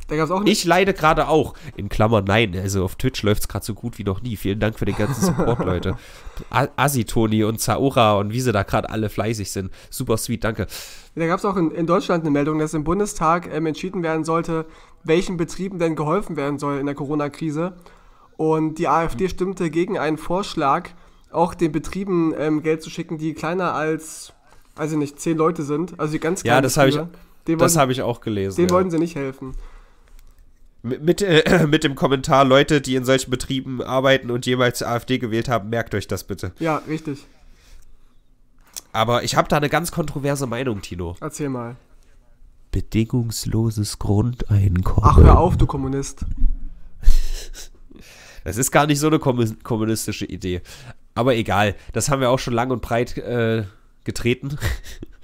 Da gab's auch Ich leide gerade auch. In Klammern, nein. Also auf Twitch läuft es gerade so gut wie noch nie. Vielen Dank für den ganzen Support, Leute. Asi, Toni und Zaura und wie sie da gerade alle fleißig sind. Super sweet, danke. Da gab es auch in, in, Deutschland eine Meldung, dass im Bundestag ähm, entschieden werden sollte, welchen Betrieben denn geholfen werden soll in der Corona-Krise. Und die AfD mhm. stimmte gegen einen Vorschlag, auch den Betrieben ähm, Geld zu schicken, die kleiner als, weiß ich nicht, zehn Leute sind. Also die ganz kleinen Ja, das habe ich, das hab ich auch gelesen. Den ja. wollten sie nicht helfen mit, äh, mit dem Kommentar, Leute, die in solchen Betrieben arbeiten und jemals AfD gewählt haben, merkt euch das bitte. Ja, richtig. Aber ich habe da eine ganz kontroverse Meinung, Tino. Erzähl mal. Bedingungsloses Grundeinkommen. Ach, hör auf, du Kommunist. Das ist gar nicht so eine kommunistische Idee. Aber egal, das haben wir auch schon lang und breit äh, getreten.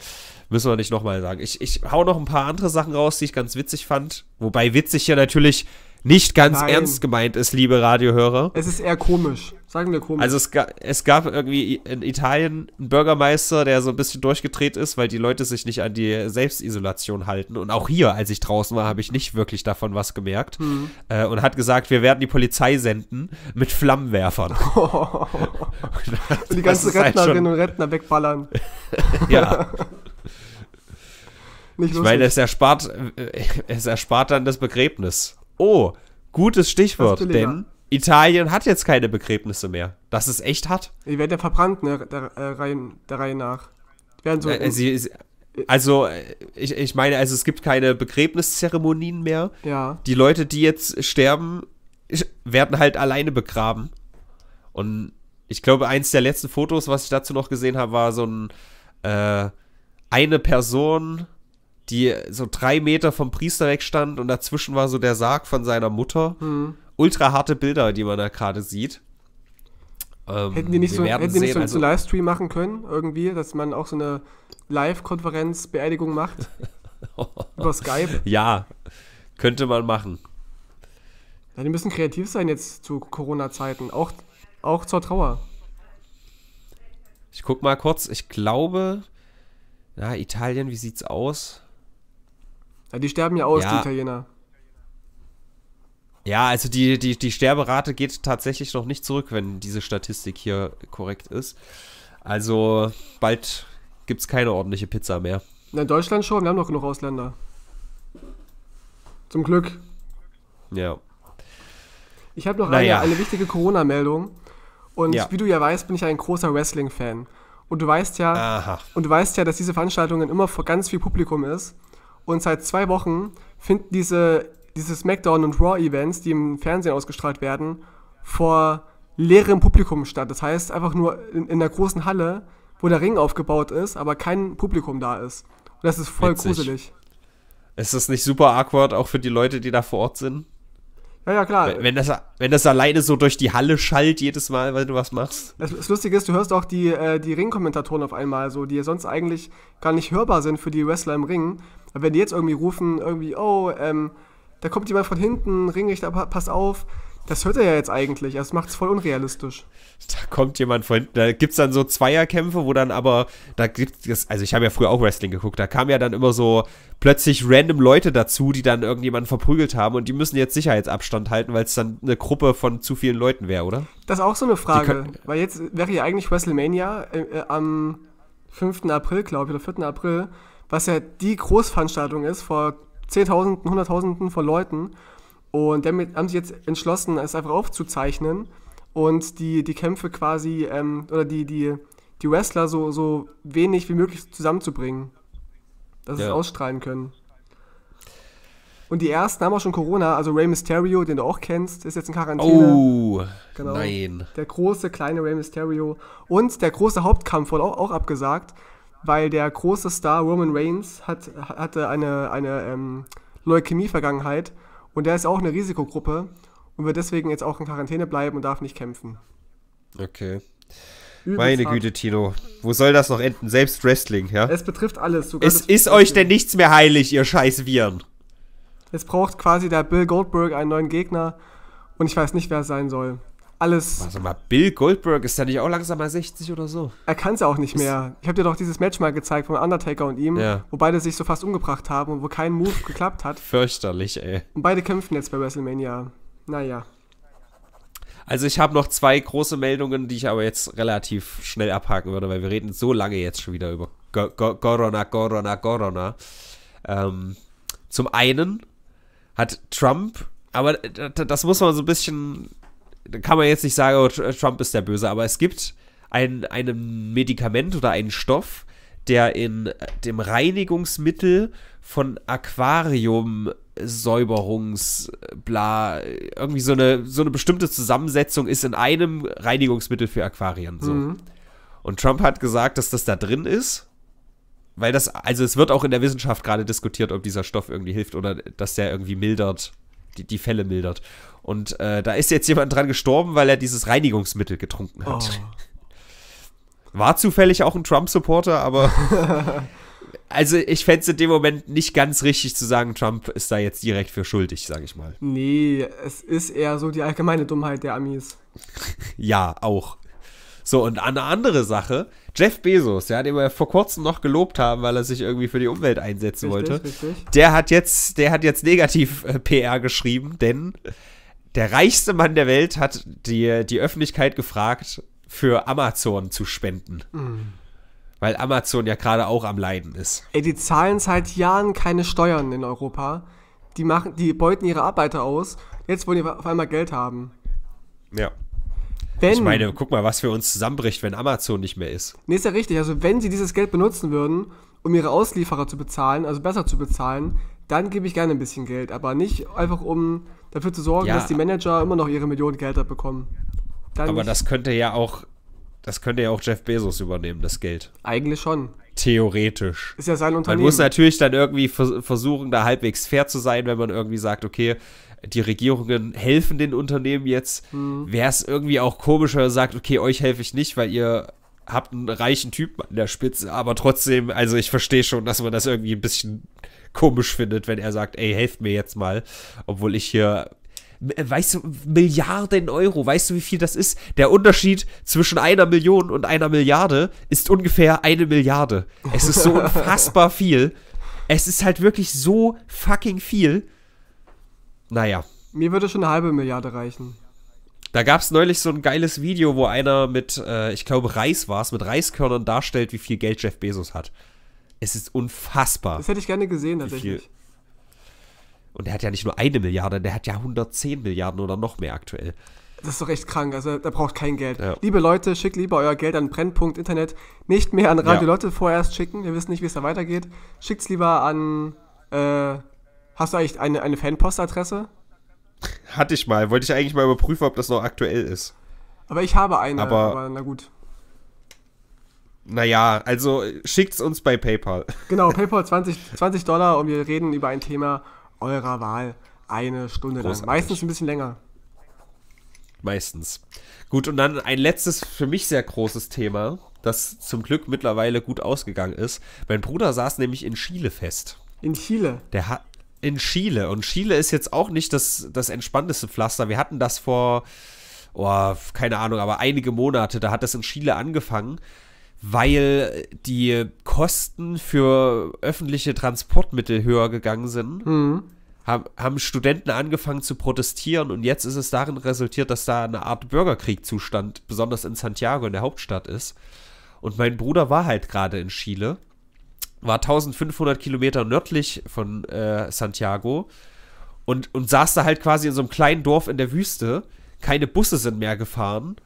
müssen wir nicht nochmal sagen. Ich, ich hau noch ein paar andere Sachen raus, die ich ganz witzig fand. Wobei witzig ja natürlich nicht ganz Nein. ernst gemeint ist, liebe Radiohörer. Es ist eher komisch, sagen wir komisch. Also es, ga, es gab irgendwie in Italien einen Bürgermeister, der so ein bisschen durchgedreht ist, weil die Leute sich nicht an die Selbstisolation halten. Und auch hier, als ich draußen war, habe ich nicht wirklich davon was gemerkt. Hm. Äh, und hat gesagt, wir werden die Polizei senden mit Flammenwerfern. und, das, und die ganzen halt Rentnerinnen halt und Rentner wegballern. ja. Nicht ich meine, es erspart, äh, es erspart dann das Begräbnis. Oh, gutes Stichwort, denn Italien hat jetzt keine Begräbnisse mehr. Das ist echt hart. Die werden ja verbrannt, ne, der, der, äh, der Reihe nach. Die werden so ja, äh, sie, sie, also, ich, ich meine, also es gibt keine Begräbniszeremonien mehr. Ja. Die Leute, die jetzt sterben, werden halt alleine begraben. Und ich glaube, eins der letzten Fotos, was ich dazu noch gesehen habe, war so ein äh, eine Person die so drei Meter vom Priester weg stand und dazwischen war so der Sarg von seiner Mutter. Mhm. Ultra harte Bilder, die man da gerade sieht. Ähm, hätten die nicht so, hätten so einen also, Livestream machen können, irgendwie, dass man auch so eine Live-Konferenz, Beerdigung macht? über Skype? Ja, könnte man machen. Ja, die müssen kreativ sein jetzt zu Corona-Zeiten, auch, auch zur Trauer. Ich guck mal kurz, ich glaube, ja, Italien, wie sieht's aus? Ja, die sterben ja aus, ja. die Italiener. Ja, also die, die, die Sterberate geht tatsächlich noch nicht zurück, wenn diese Statistik hier korrekt ist. Also bald gibt es keine ordentliche Pizza mehr. in Deutschland schon, wir haben noch genug Ausländer. Zum Glück. Ja. Ich habe noch naja. eine, eine wichtige Corona-Meldung. Und ja. wie du ja weißt, bin ich ein großer Wrestling-Fan. Und du weißt ja, Aha. und du weißt ja, dass diese Veranstaltungen immer vor ganz viel Publikum ist. Und seit zwei Wochen finden diese, diese SmackDown und Raw-Events, die im Fernsehen ausgestrahlt werden, vor leerem Publikum statt. Das heißt einfach nur in, in der großen Halle, wo der Ring aufgebaut ist, aber kein Publikum da ist. Und das ist voll Witzig. gruselig. Ist das nicht super awkward auch für die Leute, die da vor Ort sind? Ja, ja, klar. Wenn das, wenn das alleine so durch die Halle schallt, jedes Mal, weil du was machst. Das, das Lustige ist, du hörst auch die, äh, die Ringkommentatoren auf einmal, so, die sonst eigentlich gar nicht hörbar sind für die Wrestler im Ring. Weil wenn die jetzt irgendwie rufen, irgendwie, oh, ähm, da kommt jemand von hinten, Ringrichter, pass auf. Das hört er ja jetzt eigentlich, das macht es voll unrealistisch. Da kommt jemand von hinten, da gibt es dann so Zweierkämpfe, wo dann aber, da gibt es, also ich habe ja früher auch Wrestling geguckt, da kamen ja dann immer so plötzlich random Leute dazu, die dann irgendjemanden verprügelt haben und die müssen jetzt Sicherheitsabstand halten, weil es dann eine Gruppe von zu vielen Leuten wäre, oder? Das ist auch so eine Frage, können, weil jetzt wäre ja eigentlich WrestleMania äh, äh am 5. April, glaube ich, oder 4. April was ja die Großveranstaltung ist vor Zehntausenden, Hunderttausenden von Leuten. Und damit haben sie jetzt entschlossen, es einfach aufzuzeichnen und die, die Kämpfe quasi ähm, oder die, die, die Wrestler so, so wenig wie möglich zusammenzubringen, dass ja. sie es ausstrahlen können. Und die ersten haben auch schon Corona, also Rey Mysterio, den du auch kennst, ist jetzt in Quarantäne. Oh, genau. nein. Der große, kleine Rey Mysterio. Und der große Hauptkampf wurde auch, auch abgesagt weil der große Star Roman Reigns hat, hatte eine, eine ähm, Leukämie-Vergangenheit und der ist auch eine Risikogruppe und wird deswegen jetzt auch in Quarantäne bleiben und darf nicht kämpfen. Okay. Übelst Meine hart. Güte, Tino, wo soll das noch enden? Selbst Wrestling, ja? Es betrifft alles. Sogar es ist euch denn nichts mehr heilig, ihr scheiß Viren. Es braucht quasi der Bill Goldberg einen neuen Gegner und ich weiß nicht, wer es sein soll alles. Warte mal, Bill Goldberg ist ja nicht auch langsam mal 60 oder so. Er kann es ja auch nicht mehr. Ich habe dir doch dieses Match mal gezeigt von Undertaker und ihm, ja. wo beide sich so fast umgebracht haben und wo kein Move geklappt hat. Fürchterlich, ey. Und beide kämpfen jetzt bei WrestleMania. Naja. Also ich habe noch zwei große Meldungen, die ich aber jetzt relativ schnell abhaken würde, weil wir reden so lange jetzt schon wieder über Corona, Corona, Corona. Ähm, zum einen hat Trump, aber das muss man so ein bisschen kann man jetzt nicht sagen, oh, Trump ist der Böse, aber es gibt ein, ein Medikament oder einen Stoff, der in dem Reinigungsmittel von Aquarium irgendwie so eine so eine bestimmte Zusammensetzung ist in einem Reinigungsmittel für Aquarien so. Mhm. Und Trump hat gesagt, dass das da drin ist, weil das also es wird auch in der Wissenschaft gerade diskutiert, ob dieser Stoff irgendwie hilft oder dass der irgendwie mildert die, die Fälle mildert. Und äh, da ist jetzt jemand dran gestorben, weil er dieses Reinigungsmittel getrunken hat. Oh. War zufällig auch ein Trump-Supporter, aber. also, ich fände es in dem Moment nicht ganz richtig zu sagen, Trump ist da jetzt direkt für schuldig, sage ich mal. Nee, es ist eher so die allgemeine Dummheit der Amis. ja, auch. So, und eine andere Sache, Jeff Bezos, ja, den wir vor kurzem noch gelobt haben, weil er sich irgendwie für die Umwelt einsetzen richtig, wollte, richtig. der hat jetzt, der hat jetzt negativ äh, PR geschrieben, denn der reichste Mann der Welt hat die, die Öffentlichkeit gefragt, für Amazon zu spenden. Mhm. Weil Amazon ja gerade auch am Leiden ist. Ey, die zahlen seit Jahren keine Steuern in Europa. Die, machen, die beuten ihre Arbeiter aus. Jetzt wollen die auf einmal Geld haben. Ja. Wenn, ich meine, guck mal, was für uns zusammenbricht, wenn Amazon nicht mehr ist. Nee, ist ja richtig. Also, wenn sie dieses Geld benutzen würden, um ihre Auslieferer zu bezahlen, also besser zu bezahlen, dann gebe ich gerne ein bisschen Geld. Aber nicht einfach, um dafür zu sorgen, ja. dass die Manager immer noch ihre Millionen Gelder bekommen. Dann aber das könnte ja auch, das könnte ja auch Jeff Bezos übernehmen, das Geld. Eigentlich schon. Theoretisch. Ist ja sein Unternehmen. Man muss natürlich dann irgendwie versuchen, da halbwegs fair zu sein, wenn man irgendwie sagt, okay, die Regierungen helfen den Unternehmen jetzt, mhm. wäre es irgendwie auch komisch, wenn er sagt, okay, euch helfe ich nicht, weil ihr habt einen reichen Typen an der Spitze, aber trotzdem, also ich verstehe schon, dass man das irgendwie ein bisschen komisch findet, wenn er sagt, ey, helft mir jetzt mal, obwohl ich hier äh, weißt du, Milliarden Euro, weißt du, wie viel das ist? Der Unterschied zwischen einer Million und einer Milliarde ist ungefähr eine Milliarde. Es ist so unfassbar viel. Es ist halt wirklich so fucking viel. Naja. Mir würde schon eine halbe Milliarde reichen. Da gab es neulich so ein geiles Video, wo einer mit, äh, ich glaube, Reis war es, mit Reiskörnern darstellt, wie viel Geld Jeff Bezos hat. Es ist unfassbar. Das hätte ich gerne gesehen, tatsächlich. Und er hat ja nicht nur eine Milliarde, der hat ja 110 Milliarden oder noch mehr aktuell. Das ist doch echt krank, also der braucht kein Geld. Ja. Liebe Leute, schickt lieber euer Geld an Brennpunkt Internet, nicht mehr an Radio ja. Leute vorerst schicken, wir wissen nicht, wie es da weitergeht. Schickt es lieber an äh, Hast du eigentlich eine, eine Fanpostadresse? Hatte ich mal. Wollte ich eigentlich mal überprüfen, ob das noch aktuell ist. Aber ich habe eine, aber, aber na gut. Naja, also äh, schickt's uns bei PayPal. Genau, PayPal 20, 20 Dollar und wir reden über ein Thema eurer Wahl eine Stunde Großartig. lang. Meistens ein bisschen länger. Meistens. Gut, und dann ein letztes, für mich sehr großes Thema, das zum Glück mittlerweile gut ausgegangen ist. Mein Bruder saß nämlich in Chile fest. In Chile? Der hat in Chile. Und Chile ist jetzt auch nicht das, das entspannteste Pflaster. Wir hatten das vor, oh, keine Ahnung, aber einige Monate, da hat das in Chile angefangen, weil die Kosten für öffentliche Transportmittel höher gegangen sind. Mhm. Haben, haben Studenten angefangen zu protestieren und jetzt ist es darin resultiert, dass da eine Art Bürgerkriegzustand, besonders in Santiago, in der Hauptstadt ist. Und mein Bruder war halt gerade in Chile war 1500 Kilometer nördlich von äh, Santiago und, und saß da halt quasi in so einem kleinen Dorf in der Wüste. Keine Busse sind mehr gefahren.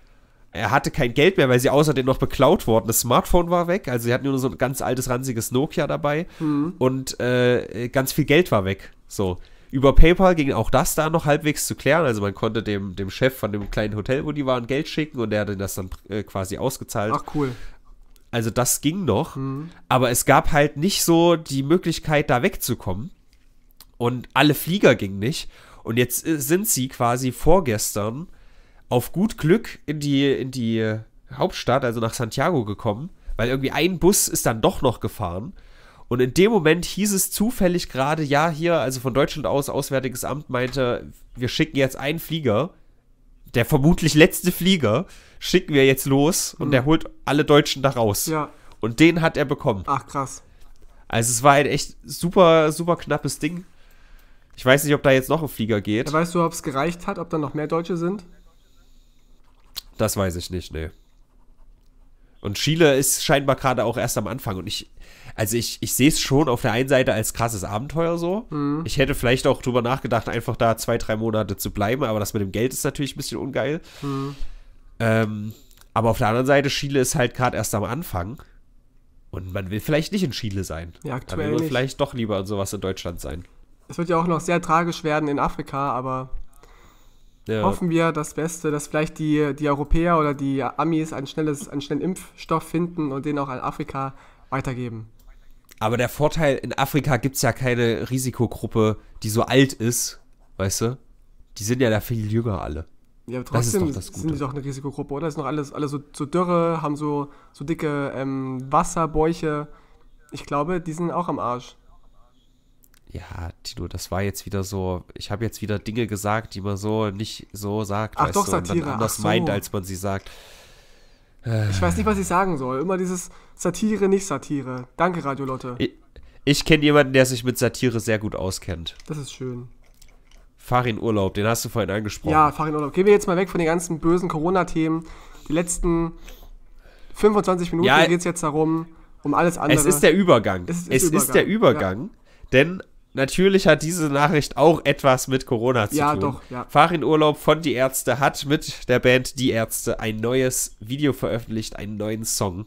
Er hatte kein Geld mehr, weil sie außerdem noch beklaut wurden. Das Smartphone war weg, also sie hatten nur so ein ganz altes, ranziges Nokia dabei mhm. und äh, ganz viel Geld war weg. So. Über PayPal ging auch das da noch halbwegs zu klären. Also man konnte dem, dem Chef von dem kleinen Hotel, wo die waren, Geld schicken und der hat das dann äh, quasi ausgezahlt. Ach cool. Also das ging noch, mhm. aber es gab halt nicht so die Möglichkeit, da wegzukommen. Und alle Flieger gingen nicht. Und jetzt äh, sind sie quasi vorgestern auf gut Glück in die, in die Hauptstadt, also nach Santiago gekommen, weil irgendwie ein Bus ist dann doch noch gefahren. Und in dem Moment hieß es zufällig gerade, ja, hier, also von Deutschland aus, Auswärtiges Amt meinte, wir schicken jetzt einen Flieger der vermutlich letzte Flieger, schicken wir jetzt los und mhm. der holt alle Deutschen da raus. Ja. Und den hat er bekommen. Ach, krass. Also es war ein echt super, super knappes Ding. Ich weiß nicht, ob da jetzt noch ein Flieger geht. Ja, weißt du, ob es gereicht hat, ob da noch mehr Deutsche sind? Das weiß ich nicht, nee. Und Chile ist scheinbar gerade auch erst am Anfang. Und ich, also ich, ich sehe es schon auf der einen Seite als krasses Abenteuer so. Mhm. Ich hätte vielleicht auch drüber nachgedacht, einfach da zwei, drei Monate zu bleiben, aber das mit dem Geld ist natürlich ein bisschen ungeil. Mhm. Ähm, aber auf der anderen Seite, Chile ist halt gerade erst am Anfang. Und man will vielleicht nicht in Chile sein. Ja, aktuell. Da will man vielleicht doch lieber und sowas in Deutschland sein. Es wird ja auch noch sehr tragisch werden in Afrika, aber ja. hoffen wir das Beste, dass vielleicht die, die Europäer oder die Amis einen, schnelles, einen schnellen Impfstoff finden und den auch an Afrika weitergeben. Aber der Vorteil, in Afrika gibt es ja keine Risikogruppe, die so alt ist, weißt du? Die sind ja da viel jünger alle. Ja, aber trotzdem sind die doch eine Risikogruppe, oder? Ist noch alles, alle so, so dürre, haben so, so dicke ähm, Wasserbäuche. Ich glaube, die sind auch am Arsch. Ja, Tino, das war jetzt wieder so. Ich habe jetzt wieder Dinge gesagt, die man so nicht so sagt. Ach weißt doch, du, Satire. Und man anders so. meint, als man sie sagt. Äh. Ich weiß nicht, was ich sagen soll. Immer dieses Satire, nicht Satire. Danke, Radio Lotte. Ich, ich kenne jemanden, der sich mit Satire sehr gut auskennt. Das ist schön. Farin Urlaub, den hast du vorhin angesprochen. Ja, Farin Urlaub. Gehen wir jetzt mal weg von den ganzen bösen Corona-Themen. Die letzten 25 Minuten ja, geht es jetzt darum, um alles andere. Es ist der Übergang. Es ist, es Übergang. ist der Übergang, ja. denn natürlich hat diese Nachricht auch etwas mit Corona zu ja, tun. Doch, ja, doch. Farin-Urlaub von Die Ärzte hat mit der Band Die Ärzte ein neues Video veröffentlicht, einen neuen Song.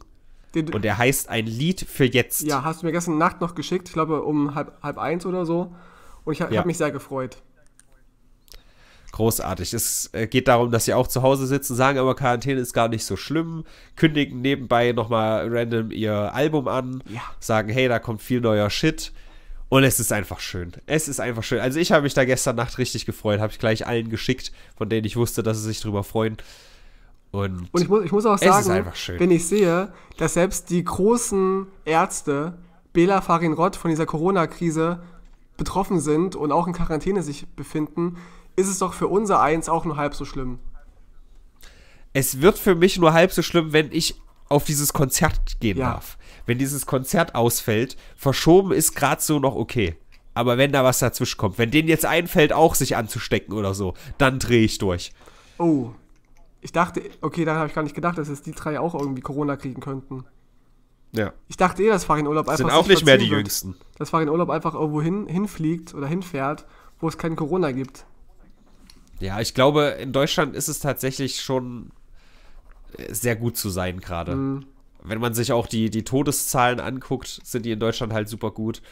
Den, und der heißt Ein Lied für jetzt. Ja, hast du mir gestern Nacht noch geschickt, ich glaube um halb, halb eins oder so. Und ich, ha ja. habe mich sehr gefreut. Großartig. Es äh, geht darum, dass sie auch zu Hause sitzen, sagen aber Quarantäne ist gar nicht so schlimm, kündigen nebenbei nochmal random ihr Album an, ja. sagen, hey, da kommt viel neuer Shit und es ist einfach schön. Es ist einfach schön. Also ich habe mich da gestern Nacht richtig gefreut. Habe ich gleich allen geschickt, von denen ich wusste, dass sie sich drüber freuen. Und, Und ich, muss, ich muss auch sagen, wenn ich sehe, dass selbst die großen Ärzte, Bela Farin-Rott von dieser Corona-Krise betroffen sind und auch in Quarantäne sich befinden, ist es doch für unser Eins auch nur halb so schlimm. Es wird für mich nur halb so schlimm, wenn ich auf dieses Konzert gehen ja. darf wenn dieses Konzert ausfällt, verschoben ist gerade so noch okay. Aber wenn da was dazwischen kommt, wenn denen jetzt einfällt, auch sich anzustecken oder so, dann drehe ich durch. Oh. Ich dachte, okay, daran habe ich gar nicht gedacht, dass es die drei auch irgendwie Corona kriegen könnten. Ja. Ich dachte eh, dass Farin Urlaub einfach. Sind auch nicht mehr die wird. Jüngsten. Dass Farin Urlaub einfach irgendwo hin, hinfliegt oder hinfährt, wo es kein Corona gibt. Ja, ich glaube, in Deutschland ist es tatsächlich schon äh, sehr gut zu sein gerade. Mhm wenn man sich auch die, die Todeszahlen anguckt, sind die in Deutschland halt super gut.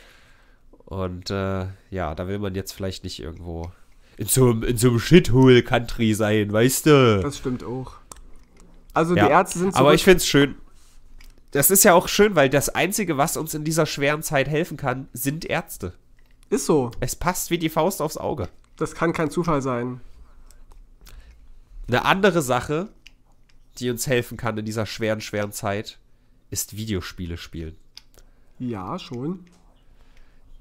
Und äh, ja, da will man jetzt vielleicht nicht irgendwo in so, in so einem Shithole-Country sein, weißt du? Das stimmt auch. Also ja. die Ärzte sind so. Aber ich finde es schön. Das ist ja auch schön, weil das Einzige, was uns in dieser schweren Zeit helfen kann, sind Ärzte. Ist so. Es passt wie die Faust aufs Auge. Das kann kein Zufall sein. Eine andere Sache, die uns helfen kann in dieser schweren, schweren Zeit, ist Videospiele spielen. Ja, schon.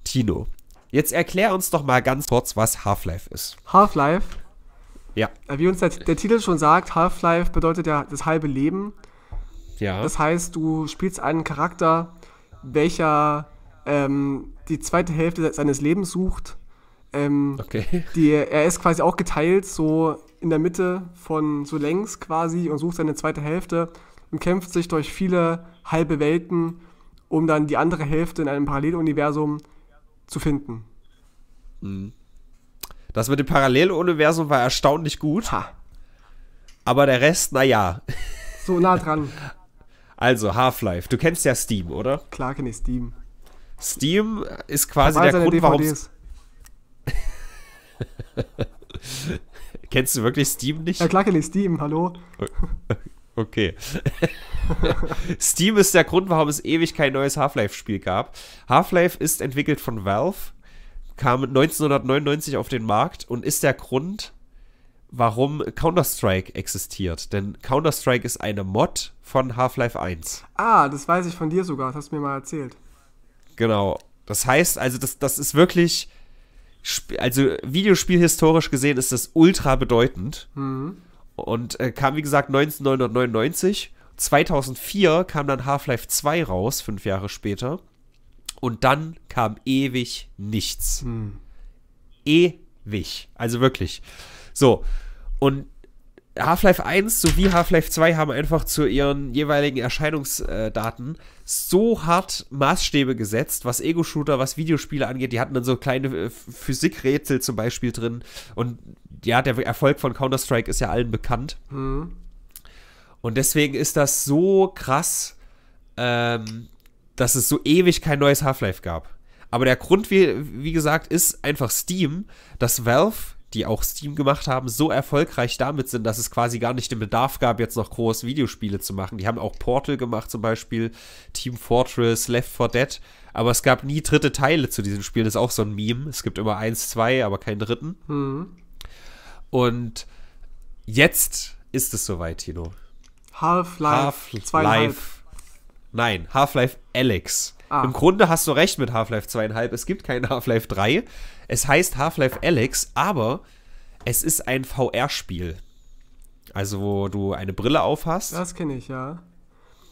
Tino, jetzt erklär uns doch mal ganz kurz, was Half-Life ist. Half-Life? Ja. Äh, wie uns der, der Titel schon sagt, Half-Life bedeutet ja das halbe Leben. Ja. Das heißt, du spielst einen Charakter, welcher ähm, die zweite Hälfte seines Lebens sucht. Ähm, okay. Die, er ist quasi auch geteilt, so in der Mitte von so längs quasi und sucht seine zweite Hälfte und kämpft sich durch viele halbe Welten, um dann die andere Hälfte in einem Paralleluniversum zu finden. Mhm. Das mit dem Paralleluniversum war erstaunlich gut. Ha. Aber der Rest, naja. So nah dran. Also, Half-Life. Du kennst ja Steam, oder? Klar kenne ich Steam. Steam ist quasi der Grund, warum. Kennst du wirklich Steam nicht? Ja, klar kenne ich Steam, hallo. Okay. Steam ist der Grund, warum es ewig kein neues Half-Life-Spiel gab. Half-Life ist entwickelt von Valve, kam 1999 auf den Markt und ist der Grund, warum Counter-Strike existiert. Denn Counter-Strike ist eine Mod von Half-Life 1. Ah, das weiß ich von dir sogar, das hast du mir mal erzählt. Genau. Das heißt, also das, das ist wirklich also Videospiel historisch gesehen ist das ultra bedeutend. Mhm. Und äh, kam, wie gesagt, 1999. 2004 kam dann Half-Life 2 raus, fünf Jahre später. Und dann kam ewig nichts. Mhm. Ewig. Also wirklich. So. Und Half-Life 1 sowie Half-Life 2 haben einfach zu ihren jeweiligen Erscheinungsdaten so hart Maßstäbe gesetzt, was Ego-Shooter, was Videospiele angeht. Die hatten dann so kleine äh, Physikrätsel zum Beispiel drin. Und ja, der Erfolg von Counter-Strike ist ja allen bekannt. Mhm. Und deswegen ist das so krass, ähm, dass es so ewig kein neues Half-Life gab. Aber der Grund, wie, wie gesagt, ist einfach Steam, dass Valve die auch Steam gemacht haben, so erfolgreich damit sind, dass es quasi gar nicht den Bedarf gab, jetzt noch groß Videospiele zu machen. Die haben auch Portal gemacht, zum Beispiel Team Fortress, Left 4 Dead, aber es gab nie dritte Teile zu diesen Spielen. Das ist auch so ein Meme. Es gibt immer eins, zwei, aber keinen dritten. Mhm. Und jetzt ist es soweit, Tino. Half-Life. Half-Life. Nein, Half-Life Alex. Ah. Im Grunde hast du recht mit Half-Life 2,5. Es gibt kein Half-Life 3. Es heißt Half-Life Alex, aber es ist ein VR-Spiel. Also, wo du eine Brille aufhast. Das kenne ich, ja.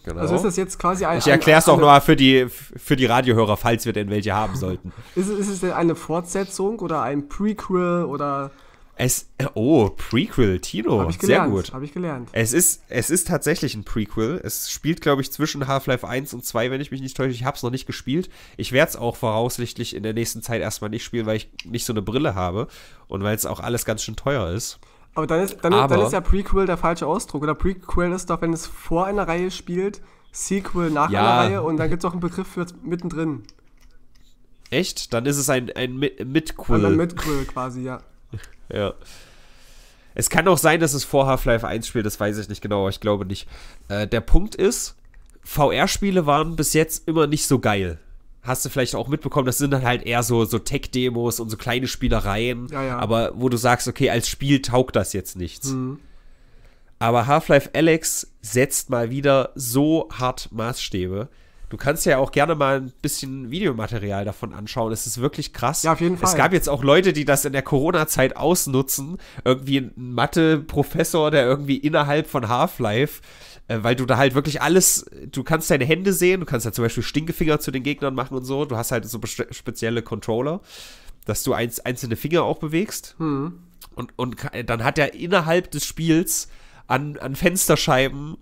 Genau. Also ist das jetzt quasi ein, Ich erkläre es auch nochmal für die, für die Radiohörer, falls wir denn welche haben sollten. ist, ist es denn eine Fortsetzung oder ein Prequel oder es, oh, Prequel, Tino. Hab Sehr gut. Habe ich gelernt. Es ist, es ist tatsächlich ein Prequel. Es spielt, glaube ich, zwischen Half-Life 1 und 2, wenn ich mich nicht täusche. Ich habe es noch nicht gespielt. Ich werde es auch voraussichtlich in der nächsten Zeit erstmal nicht spielen, weil ich nicht so eine Brille habe und weil es auch alles ganz schön teuer ist. Aber dann ist, dann, Aber, dann ist ja Prequel der falsche Ausdruck. Oder Prequel ist doch, wenn es vor einer Reihe spielt, Sequel nach ja. einer Reihe und dann gibt es auch einen Begriff für mittendrin. Echt? Dann ist es ein, ein Mitquel. Also ein Mitquel quasi, ja. ja. Es kann auch sein, dass es vor Half-Life 1 spielt, das weiß ich nicht genau, aber ich glaube nicht. Äh, der Punkt ist, VR-Spiele waren bis jetzt immer nicht so geil. Hast du vielleicht auch mitbekommen, das sind dann halt eher so, so Tech-Demos und so kleine Spielereien, ja, ja. aber wo du sagst, okay, als Spiel taugt das jetzt nichts. Mhm. Aber Half-Life Alex setzt mal wieder so hart Maßstäbe Du kannst ja auch gerne mal ein bisschen Videomaterial davon anschauen. Es ist wirklich krass. Ja, auf jeden Fall. Es gab jetzt auch Leute, die das in der Corona-Zeit ausnutzen. Irgendwie ein Mathe-Professor, der irgendwie innerhalb von Half-Life äh, weil du da halt wirklich alles, du kannst deine Hände sehen, du kannst ja zum Beispiel Stinkefinger zu den Gegnern machen und so, du hast halt so spezielle Controller, dass du eins, einzelne Finger auch bewegst. Hm. Und, und dann hat er innerhalb des Spiels an, an Fensterscheiben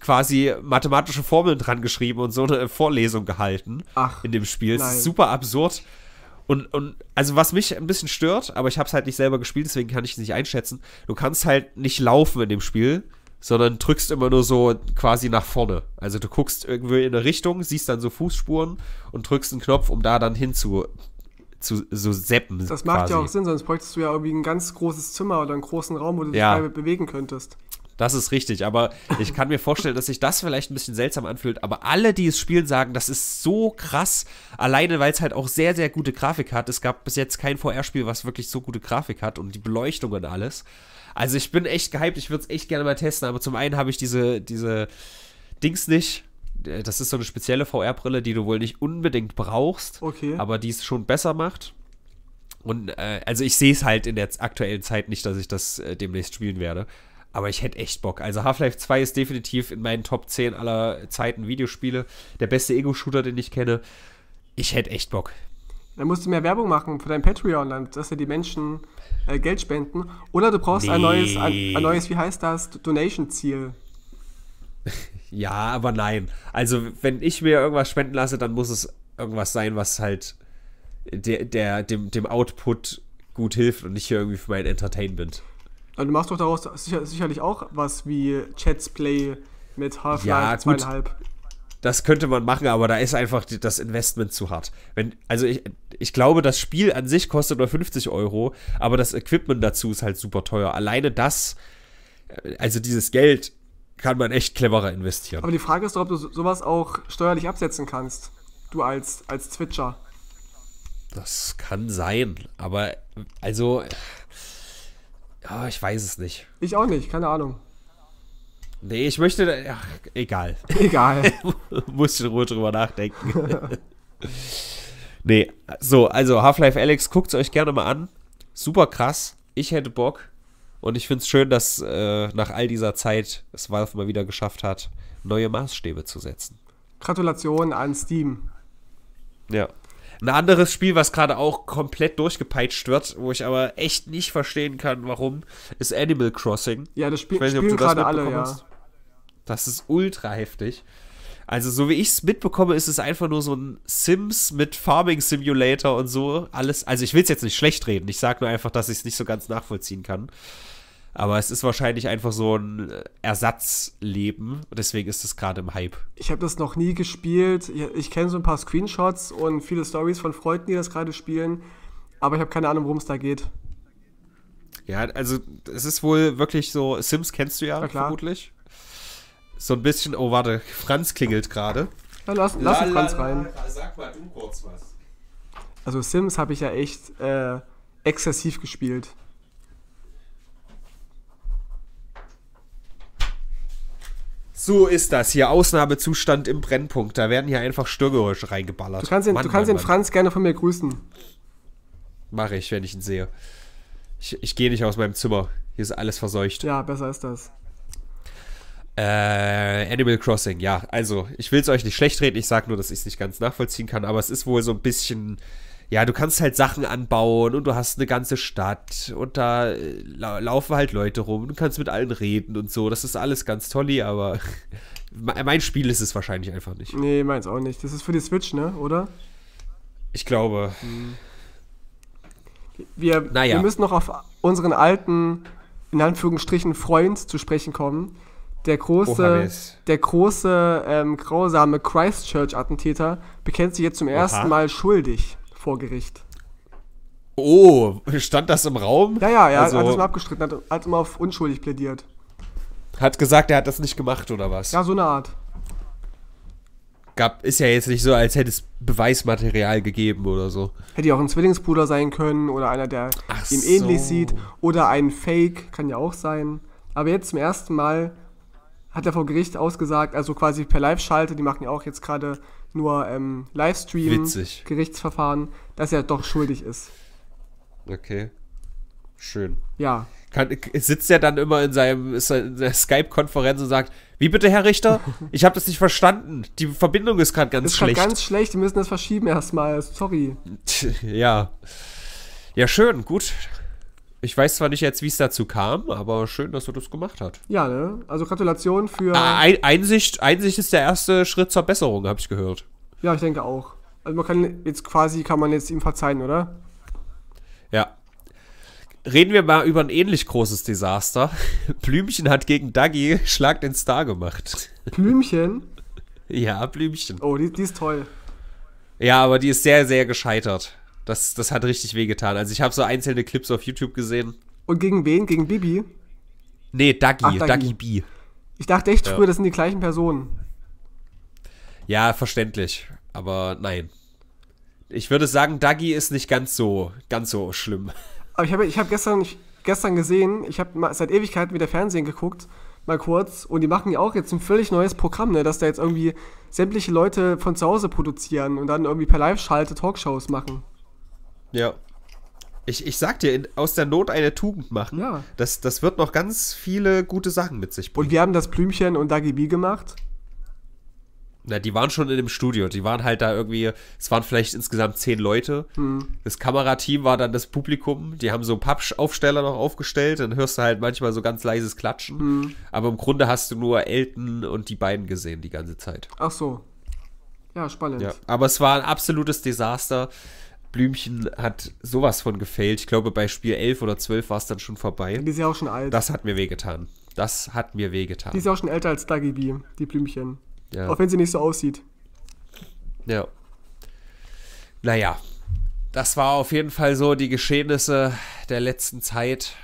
quasi mathematische Formeln dran geschrieben und so eine Vorlesung gehalten Ach, in dem Spiel. Nein. Es ist super absurd. Und, und also was mich ein bisschen stört, aber ich habe es halt nicht selber gespielt, deswegen kann ich es nicht einschätzen. Du kannst halt nicht laufen in dem Spiel, sondern drückst immer nur so quasi nach vorne. Also du guckst irgendwie in eine Richtung, siehst dann so Fußspuren und drückst einen Knopf, um da dann hin zu, zu so seppen. Das macht quasi. ja auch Sinn, sonst bräuchtest du ja irgendwie ein ganz großes Zimmer oder einen großen Raum, wo du dich ja. frei bewegen könntest. Das ist richtig, aber ich kann mir vorstellen, dass sich das vielleicht ein bisschen seltsam anfühlt. Aber alle, die es spielen, sagen, das ist so krass. Alleine, weil es halt auch sehr, sehr gute Grafik hat. Es gab bis jetzt kein VR-Spiel, was wirklich so gute Grafik hat und die Beleuchtung und alles. Also ich bin echt gehypt, ich würde es echt gerne mal testen. Aber zum einen habe ich diese, diese Dings nicht. Äh, das ist so eine spezielle VR-Brille, die du wohl nicht unbedingt brauchst, okay. aber die es schon besser macht. Und äh, also ich sehe es halt in der aktuellen Zeit nicht, dass ich das äh, demnächst spielen werde. Aber ich hätte echt Bock. Also Half-Life 2 ist definitiv in meinen Top 10 aller Zeiten Videospiele. Der beste Ego-Shooter, den ich kenne. Ich hätte echt Bock. Dann musst du mehr Werbung machen für dein Patreon, dann, dass dir die Menschen äh, Geld spenden. Oder du brauchst nee. ein neues, ein, ein, neues, wie heißt das, Donation-Ziel. ja, aber nein. Also, wenn ich mir irgendwas spenden lasse, dann muss es irgendwas sein, was halt der, der, dem, dem Output gut hilft und nicht hier irgendwie für mein Entertainment. Aber also du machst doch daraus sicher, sicherlich auch was wie Chats Play mit Half-Life ja, zweieinhalb. Das könnte man machen, aber da ist einfach das Investment zu hart. Wenn, also ich, ich glaube, das Spiel an sich kostet nur 50 Euro, aber das Equipment dazu ist halt super teuer. Alleine das, äh, also dieses Geld kann man echt cleverer investieren. Aber die Frage ist doch, ob du sowas auch steuerlich absetzen kannst. Du als, als Twitcher. Das kann sein, aber also äh, Oh, ich weiß es nicht. Ich auch nicht, keine Ahnung. Nee, ich möchte. Ach, egal. Egal. Muss ich in Ruhe drüber nachdenken. nee, so, also Half-Life Alex, guckt es euch gerne mal an. Super krass. Ich hätte Bock. Und ich finde es schön, dass äh, nach all dieser Zeit es Valve mal wieder geschafft hat, neue Maßstäbe zu setzen. Gratulation an Steam. Ja, ein anderes Spiel, was gerade auch komplett durchgepeitscht wird, wo ich aber echt nicht verstehen kann, warum, ist Animal Crossing. Ja, das Spiel ich gerade alle, ja. Das ist ultra heftig. Also, so wie ich es mitbekomme, ist es einfach nur so ein Sims mit Farming Simulator und so. Alles. Also, ich will es jetzt nicht schlecht reden. Ich sage nur einfach, dass ich es nicht so ganz nachvollziehen kann. Aber es ist wahrscheinlich einfach so ein äh, Ersatzleben. Deswegen ist es gerade im Hype. Ich habe das noch nie gespielt. Ich kenne so ein paar Screenshots und viele Stories von Freunden, die das gerade spielen. Aber ich habe keine Ahnung, worum es da geht. Ja, also es ist wohl wirklich so, Sims kennst du ja, vermutlich. So ein bisschen, oh warte, Franz klingelt gerade. Ja, lass, lass la, Franz rein. La, la, sag mal du kurz was. Also Sims habe ich ja echt äh, exzessiv gespielt. So ist das hier. Ausnahmezustand im Brennpunkt. Da werden hier einfach Störgeräusche reingeballert. Du kannst den, Mann, du kannst Mann, ihn Mann. Franz gerne von mir grüßen. Mache ich, wenn ich ihn sehe. Ich, ich gehe nicht aus meinem Zimmer. Hier ist alles verseucht. Ja, besser ist das. Äh, Animal Crossing, ja. Also, ich will es euch nicht schlecht reden. Ich sage nur, dass ich es nicht ganz nachvollziehen kann. Aber es ist wohl so ein bisschen ja, du kannst halt Sachen anbauen und du hast eine ganze Stadt und da äh, la laufen halt Leute rum und du kannst mit allen reden und so. Das ist alles ganz toll, aber mein Spiel ist es wahrscheinlich einfach nicht. Nee, meins auch nicht. Das ist für die Switch, ne, oder? Ich glaube. Hm. Wir, naja. wir müssen noch auf unseren alten, in Anführungsstrichen, Freund zu sprechen kommen. Der große, Oha, der große ähm, grausame Christchurch-Attentäter bekennt sich jetzt zum Oha. ersten Mal schuldig vor Gericht. Oh, stand das im Raum? Ja, ja, er also, hat es mal abgestritten, hat, hat immer auf unschuldig plädiert. Hat gesagt, er hat das nicht gemacht oder was? Ja, so eine Art. Gab, ist ja jetzt nicht so, als hätte es Beweismaterial gegeben oder so. Hätte ja auch ein Zwillingsbruder sein können oder einer, der Ach ihm so. ähnlich sieht. Oder ein Fake, kann ja auch sein. Aber jetzt zum ersten Mal hat er vor Gericht ausgesagt, also quasi per Live-Schalte, die machen ja auch jetzt gerade nur ähm, Livestream, Witzig. Gerichtsverfahren, dass er doch schuldig ist. Okay. Schön. Ja. Kann, sitzt er dann immer in seinem Skype-Konferenz und sagt, wie bitte, Herr Richter? Ich habe das nicht verstanden. Die Verbindung ist gerade ganz ist schlecht. Ist ganz schlecht, wir müssen das verschieben erstmal. Sorry. Ja. Ja, schön, gut. Ich weiß zwar nicht jetzt, wie es dazu kam, aber schön, dass du das gemacht hast. Ja, ne? Also Gratulation für. Ah, ein, Einsicht, Einsicht ist der erste Schritt zur Besserung, habe ich gehört. Ja, ich denke auch. Also man kann jetzt quasi, kann man jetzt ihm verzeihen, oder? Ja. Reden wir mal über ein ähnlich großes Desaster. Blümchen hat gegen Dagi Schlag den Star gemacht. Blümchen? ja, Blümchen. Oh, die, die ist toll. Ja, aber die ist sehr, sehr gescheitert. Das, das hat richtig wehgetan. Also ich habe so einzelne Clips auf YouTube gesehen. Und gegen wen? Gegen Bibi? Nee, Dagi, Ach, Dagi. Dagi B. Ich dachte echt ja. früher, das sind die gleichen Personen. Ja, verständlich. Aber nein. Ich würde sagen, Dagi ist nicht ganz so, ganz so schlimm. Aber ich habe ich hab gestern, gestern gesehen, ich habe seit Ewigkeiten wieder Fernsehen geguckt, mal kurz, und die machen ja auch jetzt ein völlig neues Programm, ne, dass da jetzt irgendwie sämtliche Leute von zu Hause produzieren und dann irgendwie per Live-Schalte Talkshows machen. Ja. Ich, ich sag dir, in, aus der Not eine Tugend machen, ja. das, das wird noch ganz viele gute Sachen mit sich bringen. Und wir haben das Blümchen und Dagi B gemacht. Na, die waren schon in dem Studio. Die waren halt da irgendwie, es waren vielleicht insgesamt zehn Leute. Mhm. Das Kamerateam war dann das Publikum. Die haben so Pappschaufsteller noch aufgestellt. Dann hörst du halt manchmal so ganz leises Klatschen. Mhm. Aber im Grunde hast du nur Elton und die beiden gesehen die ganze Zeit. Ach so. Ja, spannend. Ja, aber es war ein absolutes Desaster. Blümchen hat sowas von gefällt. Ich glaube, bei Spiel 11 oder 12 war es dann schon vorbei. Die ist ja auch schon alt. Das hat mir wehgetan. Das hat mir wehgetan. Die ist ja auch schon älter als Dagi Bee, die Blümchen. Ja. Auch wenn sie nicht so aussieht. Ja. Naja, das war auf jeden Fall so die Geschehnisse der letzten Zeit.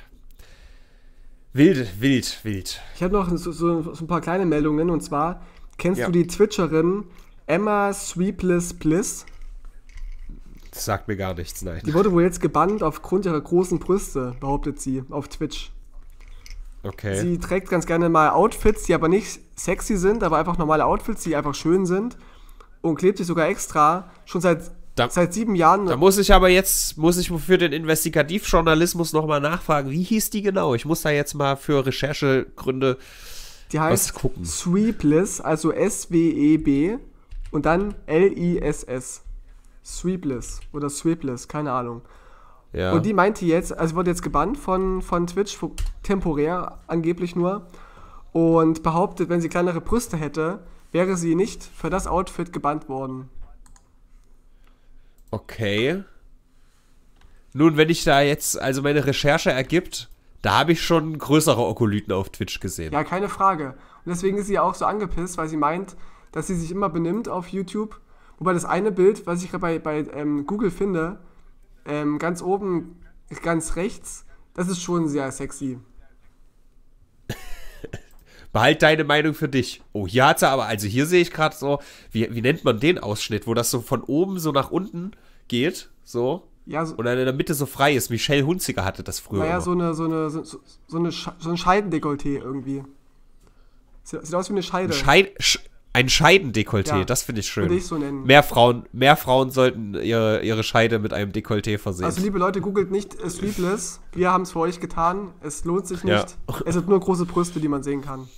Wild, wild, wild. Ich habe noch so, so, so, ein paar kleine Meldungen und zwar, kennst ja. du die Twitcherin Emma Sweepless Bliss? sagt mir gar nichts, nein. Die wurde wohl jetzt gebannt aufgrund ihrer großen Brüste, behauptet sie, auf Twitch. Okay. Sie trägt ganz gerne mal Outfits, die aber nicht sexy sind, aber einfach normale Outfits, die einfach schön sind. Und klebt sich sogar extra schon seit, da, seit sieben Jahren. Da muss ich aber jetzt, muss ich für den Investigativjournalismus nochmal nachfragen, wie hieß die genau? Ich muss da jetzt mal für Recherchegründe die heißt was gucken. Sweepless, also S-W-E-B und dann L-I-S-S. s Sweepless oder Sweepless, keine Ahnung. Ja. Und die meinte jetzt, also wurde jetzt gebannt von, von Twitch, temporär angeblich nur, und behauptet, wenn sie kleinere Brüste hätte, wäre sie nicht für das Outfit gebannt worden. Okay. Nun, wenn ich da jetzt, also meine Recherche ergibt, da habe ich schon größere Okolyten auf Twitch gesehen. Ja, keine Frage. Und deswegen ist sie ja auch so angepisst, weil sie meint, dass sie sich immer benimmt auf YouTube Wobei das eine Bild, was ich gerade bei, bei ähm, Google finde, ähm, ganz oben, ganz rechts, das ist schon sehr sexy. Behalt deine Meinung für dich. Oh, hier hat er aber, also hier sehe ich gerade so, wie, wie nennt man den Ausschnitt, wo das so von oben so nach unten geht, so. Ja, so, und dann in der Mitte so frei ist. Michelle Hunziger hatte das früher. Naja, immer. so eine, so eine, so, so eine, so ein Scheidendekolleté irgendwie. Sieht, sieht, aus wie eine Scheide. Ein Scheid, Sch ein Scheidendekolleté, ja, das finde ich schön. Würde Ich so mehr, Frauen, mehr Frauen sollten ihre, ihre Scheide mit einem Dekolleté versehen. Also, liebe Leute, googelt nicht äh, Sleepless. Wir haben es für euch getan. Es lohnt sich nicht. Ja. Es sind nur große Brüste, die man sehen kann.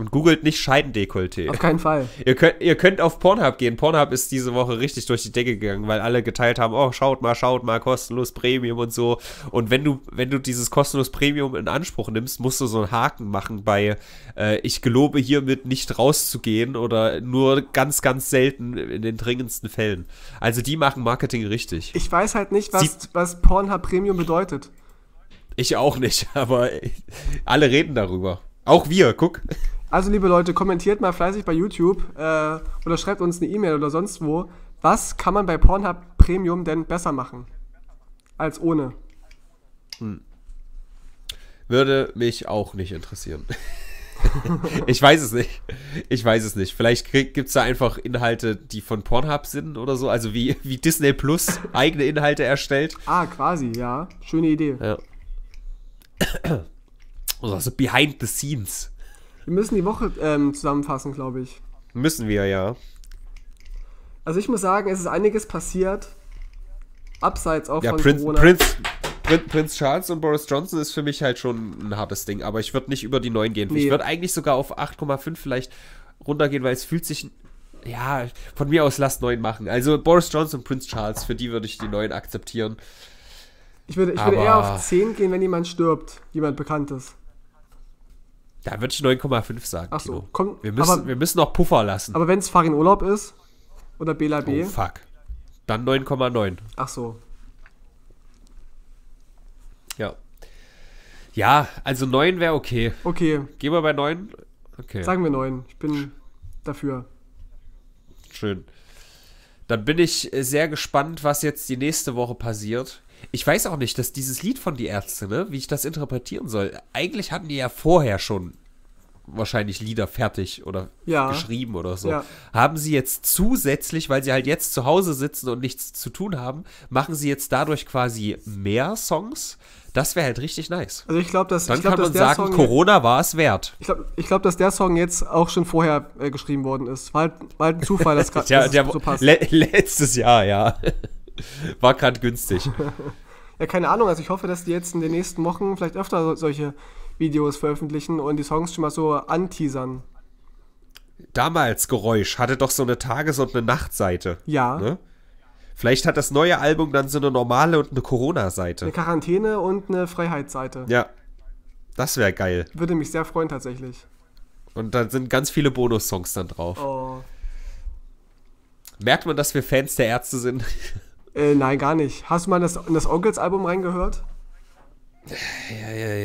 Und googelt nicht Scheidendekolleté. Auf keinen Fall. Ihr könnt, ihr könnt auf Pornhub gehen. Pornhub ist diese Woche richtig durch die Decke gegangen, weil alle geteilt haben, oh, schaut mal, schaut mal, kostenlos Premium und so. Und wenn du, wenn du dieses kostenlos Premium in Anspruch nimmst, musst du so einen Haken machen bei äh, ich gelobe hiermit nicht rauszugehen oder nur ganz, ganz selten in den dringendsten Fällen. Also die machen Marketing richtig. Ich weiß halt nicht, was, Sie was Pornhub Premium bedeutet. Ich auch nicht, aber alle reden darüber. Auch wir, guck. Also, liebe Leute, kommentiert mal fleißig bei YouTube äh, oder schreibt uns eine E-Mail oder sonst wo. Was kann man bei Pornhub Premium denn besser machen? Als ohne. Hm. Würde mich auch nicht interessieren. ich weiß es nicht. Ich weiß es nicht. Vielleicht gibt es da einfach Inhalte, die von Pornhub sind oder so. Also wie, wie Disney Plus eigene Inhalte erstellt. Ah, quasi, ja. Schöne Idee. Ja. Also Behind the Scenes. Wir müssen die Woche ähm, zusammenfassen, glaube ich. Müssen wir, ja. Also ich muss sagen, es ist einiges passiert. Abseits auch ja, von Prinz, Corona. Prinz, Prin, Prinz Charles und Boris Johnson ist für mich halt schon ein hartes Ding, aber ich würde nicht über die 9 gehen. Nee. Ich würde eigentlich sogar auf 8,5 vielleicht runtergehen, weil es fühlt sich. Ja, von mir aus lasst 9 machen. Also Boris Johnson und Prinz Charles, für die würde ich die 9 akzeptieren. Ich würde, ich würde eher auf 10 gehen, wenn jemand stirbt, jemand Bekanntes. Da würde ich 9,5 sagen. Ach so, komm, wir, müssen, aber, wir müssen noch Puffer lassen. Aber wenn es Farin Urlaub ist oder BLAB. Oh fuck. Dann 9,9. Ach so. Ja. Ja, also 9 wäre okay. Okay. Gehen wir bei 9? Okay. Sagen wir 9. Ich bin dafür. Schön. Dann bin ich sehr gespannt, was jetzt die nächste Woche passiert ich weiß auch nicht, dass dieses Lied von Die Ärzte, ne, wie ich das interpretieren soll. Eigentlich hatten die ja vorher schon wahrscheinlich Lieder fertig oder ja. geschrieben oder so. Ja. Haben sie jetzt zusätzlich, weil sie halt jetzt zu Hause sitzen und nichts zu tun haben, machen sie jetzt dadurch quasi mehr Songs? Das wäre halt richtig nice. Also ich glaube, dass dann ich glaub, kann man sagen, Song Corona war es wert. Ich glaube, ich glaub, dass der Song jetzt auch schon vorher äh, geschrieben worden ist. War halt, war halt ein Zufall, dass gerade ja, so passt. Le letztes Jahr, ja. War gerade günstig. ja, keine Ahnung. Also ich hoffe, dass die jetzt in den nächsten Wochen vielleicht öfter so, solche Videos veröffentlichen und die Songs schon mal so anteasern. Damals Geräusch hatte doch so eine Tages- und eine Nachtseite. Ja. Ne? Vielleicht hat das neue Album dann so eine normale und eine Corona-Seite. Eine Quarantäne und eine Freiheitsseite. Ja. Das wäre geil. Würde mich sehr freuen tatsächlich. Und dann sind ganz viele Bonussongs dann drauf. Oh. Merkt man, dass wir Fans der Ärzte sind? Äh, nein, gar nicht. Hast du mal in das, das Onkels-Album reingehört?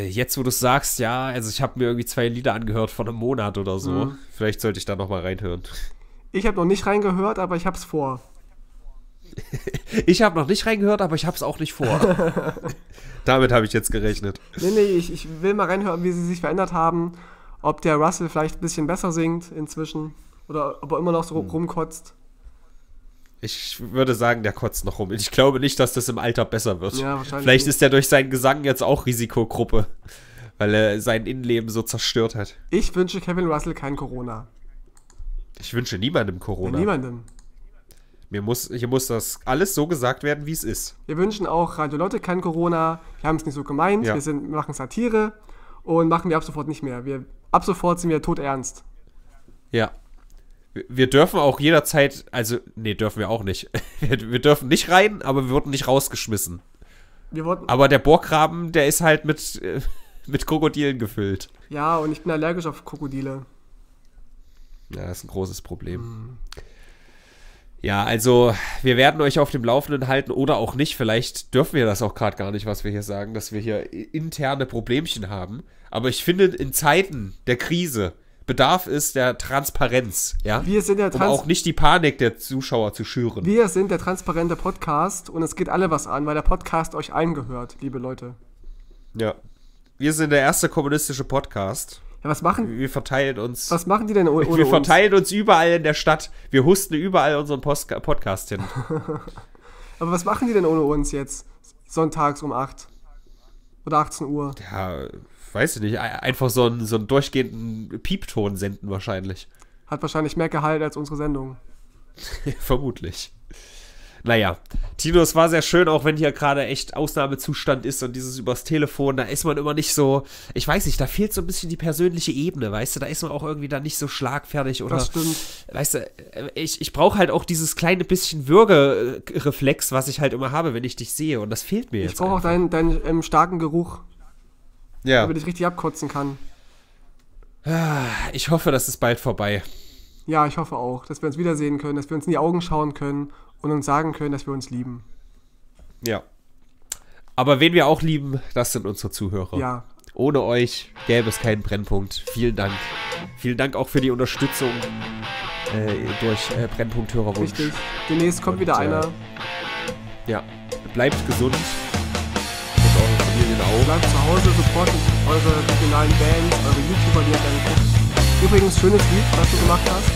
Jetzt, wo du es sagst, ja, also ich habe mir irgendwie zwei Lieder angehört vor einem Monat oder so. Mhm. Vielleicht sollte ich da nochmal reinhören. Ich habe noch nicht reingehört, aber ich habe es vor. ich habe noch nicht reingehört, aber ich habe es auch nicht vor. Damit habe ich jetzt gerechnet. Nee, nee, ich, ich will mal reinhören, wie sie sich verändert haben. Ob der Russell vielleicht ein bisschen besser singt inzwischen. Oder ob er immer noch so hm. rumkotzt. Ich würde sagen, der kotzt noch rum. Ich glaube nicht, dass das im Alter besser wird. Ja, wahrscheinlich. Vielleicht ist er durch seinen Gesang jetzt auch Risikogruppe, weil er sein Innenleben so zerstört hat. Ich wünsche Kevin Russell kein Corona. Ich wünsche niemandem Corona. Ja, niemandem. Mir muss, hier muss das alles so gesagt werden, wie es ist. Wir wünschen auch Radio Lotte kein Corona. Wir haben es nicht so gemeint. Ja. Wir sind, machen Satire und machen wir ab sofort nicht mehr. Wir, ab sofort sind wir tot ernst. Ja wir dürfen auch jederzeit, also, nee, dürfen wir auch nicht. Wir, wir dürfen nicht rein, aber wir wurden nicht rausgeschmissen. Wir wurden aber der Bohrgraben, der ist halt mit, äh, mit Krokodilen gefüllt. Ja, und ich bin allergisch auf Krokodile. Ja, das ist ein großes Problem. Mhm. Ja, also wir werden euch auf dem Laufenden halten oder auch nicht. Vielleicht dürfen wir das auch gerade gar nicht, was wir hier sagen, dass wir hier interne Problemchen haben. Aber ich finde, in Zeiten der Krise Bedarf ist der Transparenz, ja? Wir sind der Trans um auch nicht die Panik der Zuschauer zu schüren. Wir sind der transparente Podcast und es geht alle was an, weil der Podcast euch eingehört, liebe Leute. Ja. Wir sind der erste kommunistische Podcast. Ja, was machen Wir verteilen uns. Was machen die denn ohne uns? Wir verteilen uns, uns überall in der Stadt. Wir husten überall unseren Post Podcast hin. Aber was machen die denn ohne uns jetzt? Sonntags um 8 oder 18 Uhr? Ja, weiß ich nicht, einfach so einen, so einen durchgehenden Piepton senden wahrscheinlich. Hat wahrscheinlich mehr Gehalt als unsere Sendung. Vermutlich. Naja, Tino, es war sehr schön, auch wenn hier gerade echt Ausnahmezustand ist und dieses übers Telefon, da ist man immer nicht so, ich weiß nicht, da fehlt so ein bisschen die persönliche Ebene, weißt du, da ist man auch irgendwie dann nicht so schlagfertig oder, das stimmt. weißt du, äh, ich, ich brauche halt auch dieses kleine bisschen Würgereflex, was ich halt immer habe, wenn ich dich sehe und das fehlt mir ich jetzt. Ich brauche auch deinen, deinen ähm, starken Geruch, ja. Damit ich richtig abkotzen kann. Ich hoffe, das ist bald vorbei. Ja, ich hoffe auch, dass wir uns wiedersehen können, dass wir uns in die Augen schauen können und uns sagen können, dass wir uns lieben. Ja. Aber wen wir auch lieben, das sind unsere Zuhörer. Ja. Ohne euch gäbe es keinen Brennpunkt. Vielen Dank. Vielen Dank auch für die Unterstützung äh, durch äh, Brennpunkt Hörerwunsch. Richtig. Demnächst kommt und, wieder äh, einer. Äh, ja. Bleibt gesund. Genau. Bleibt zu Hause, supportet eure regionalen Bands, eure YouTuber, die ihr gerne guckt. Übrigens, schönes Lied, was du gemacht hast.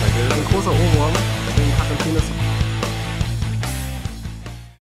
Danke. Ein großer Ohrwurm. Deswegen hat Quarantäne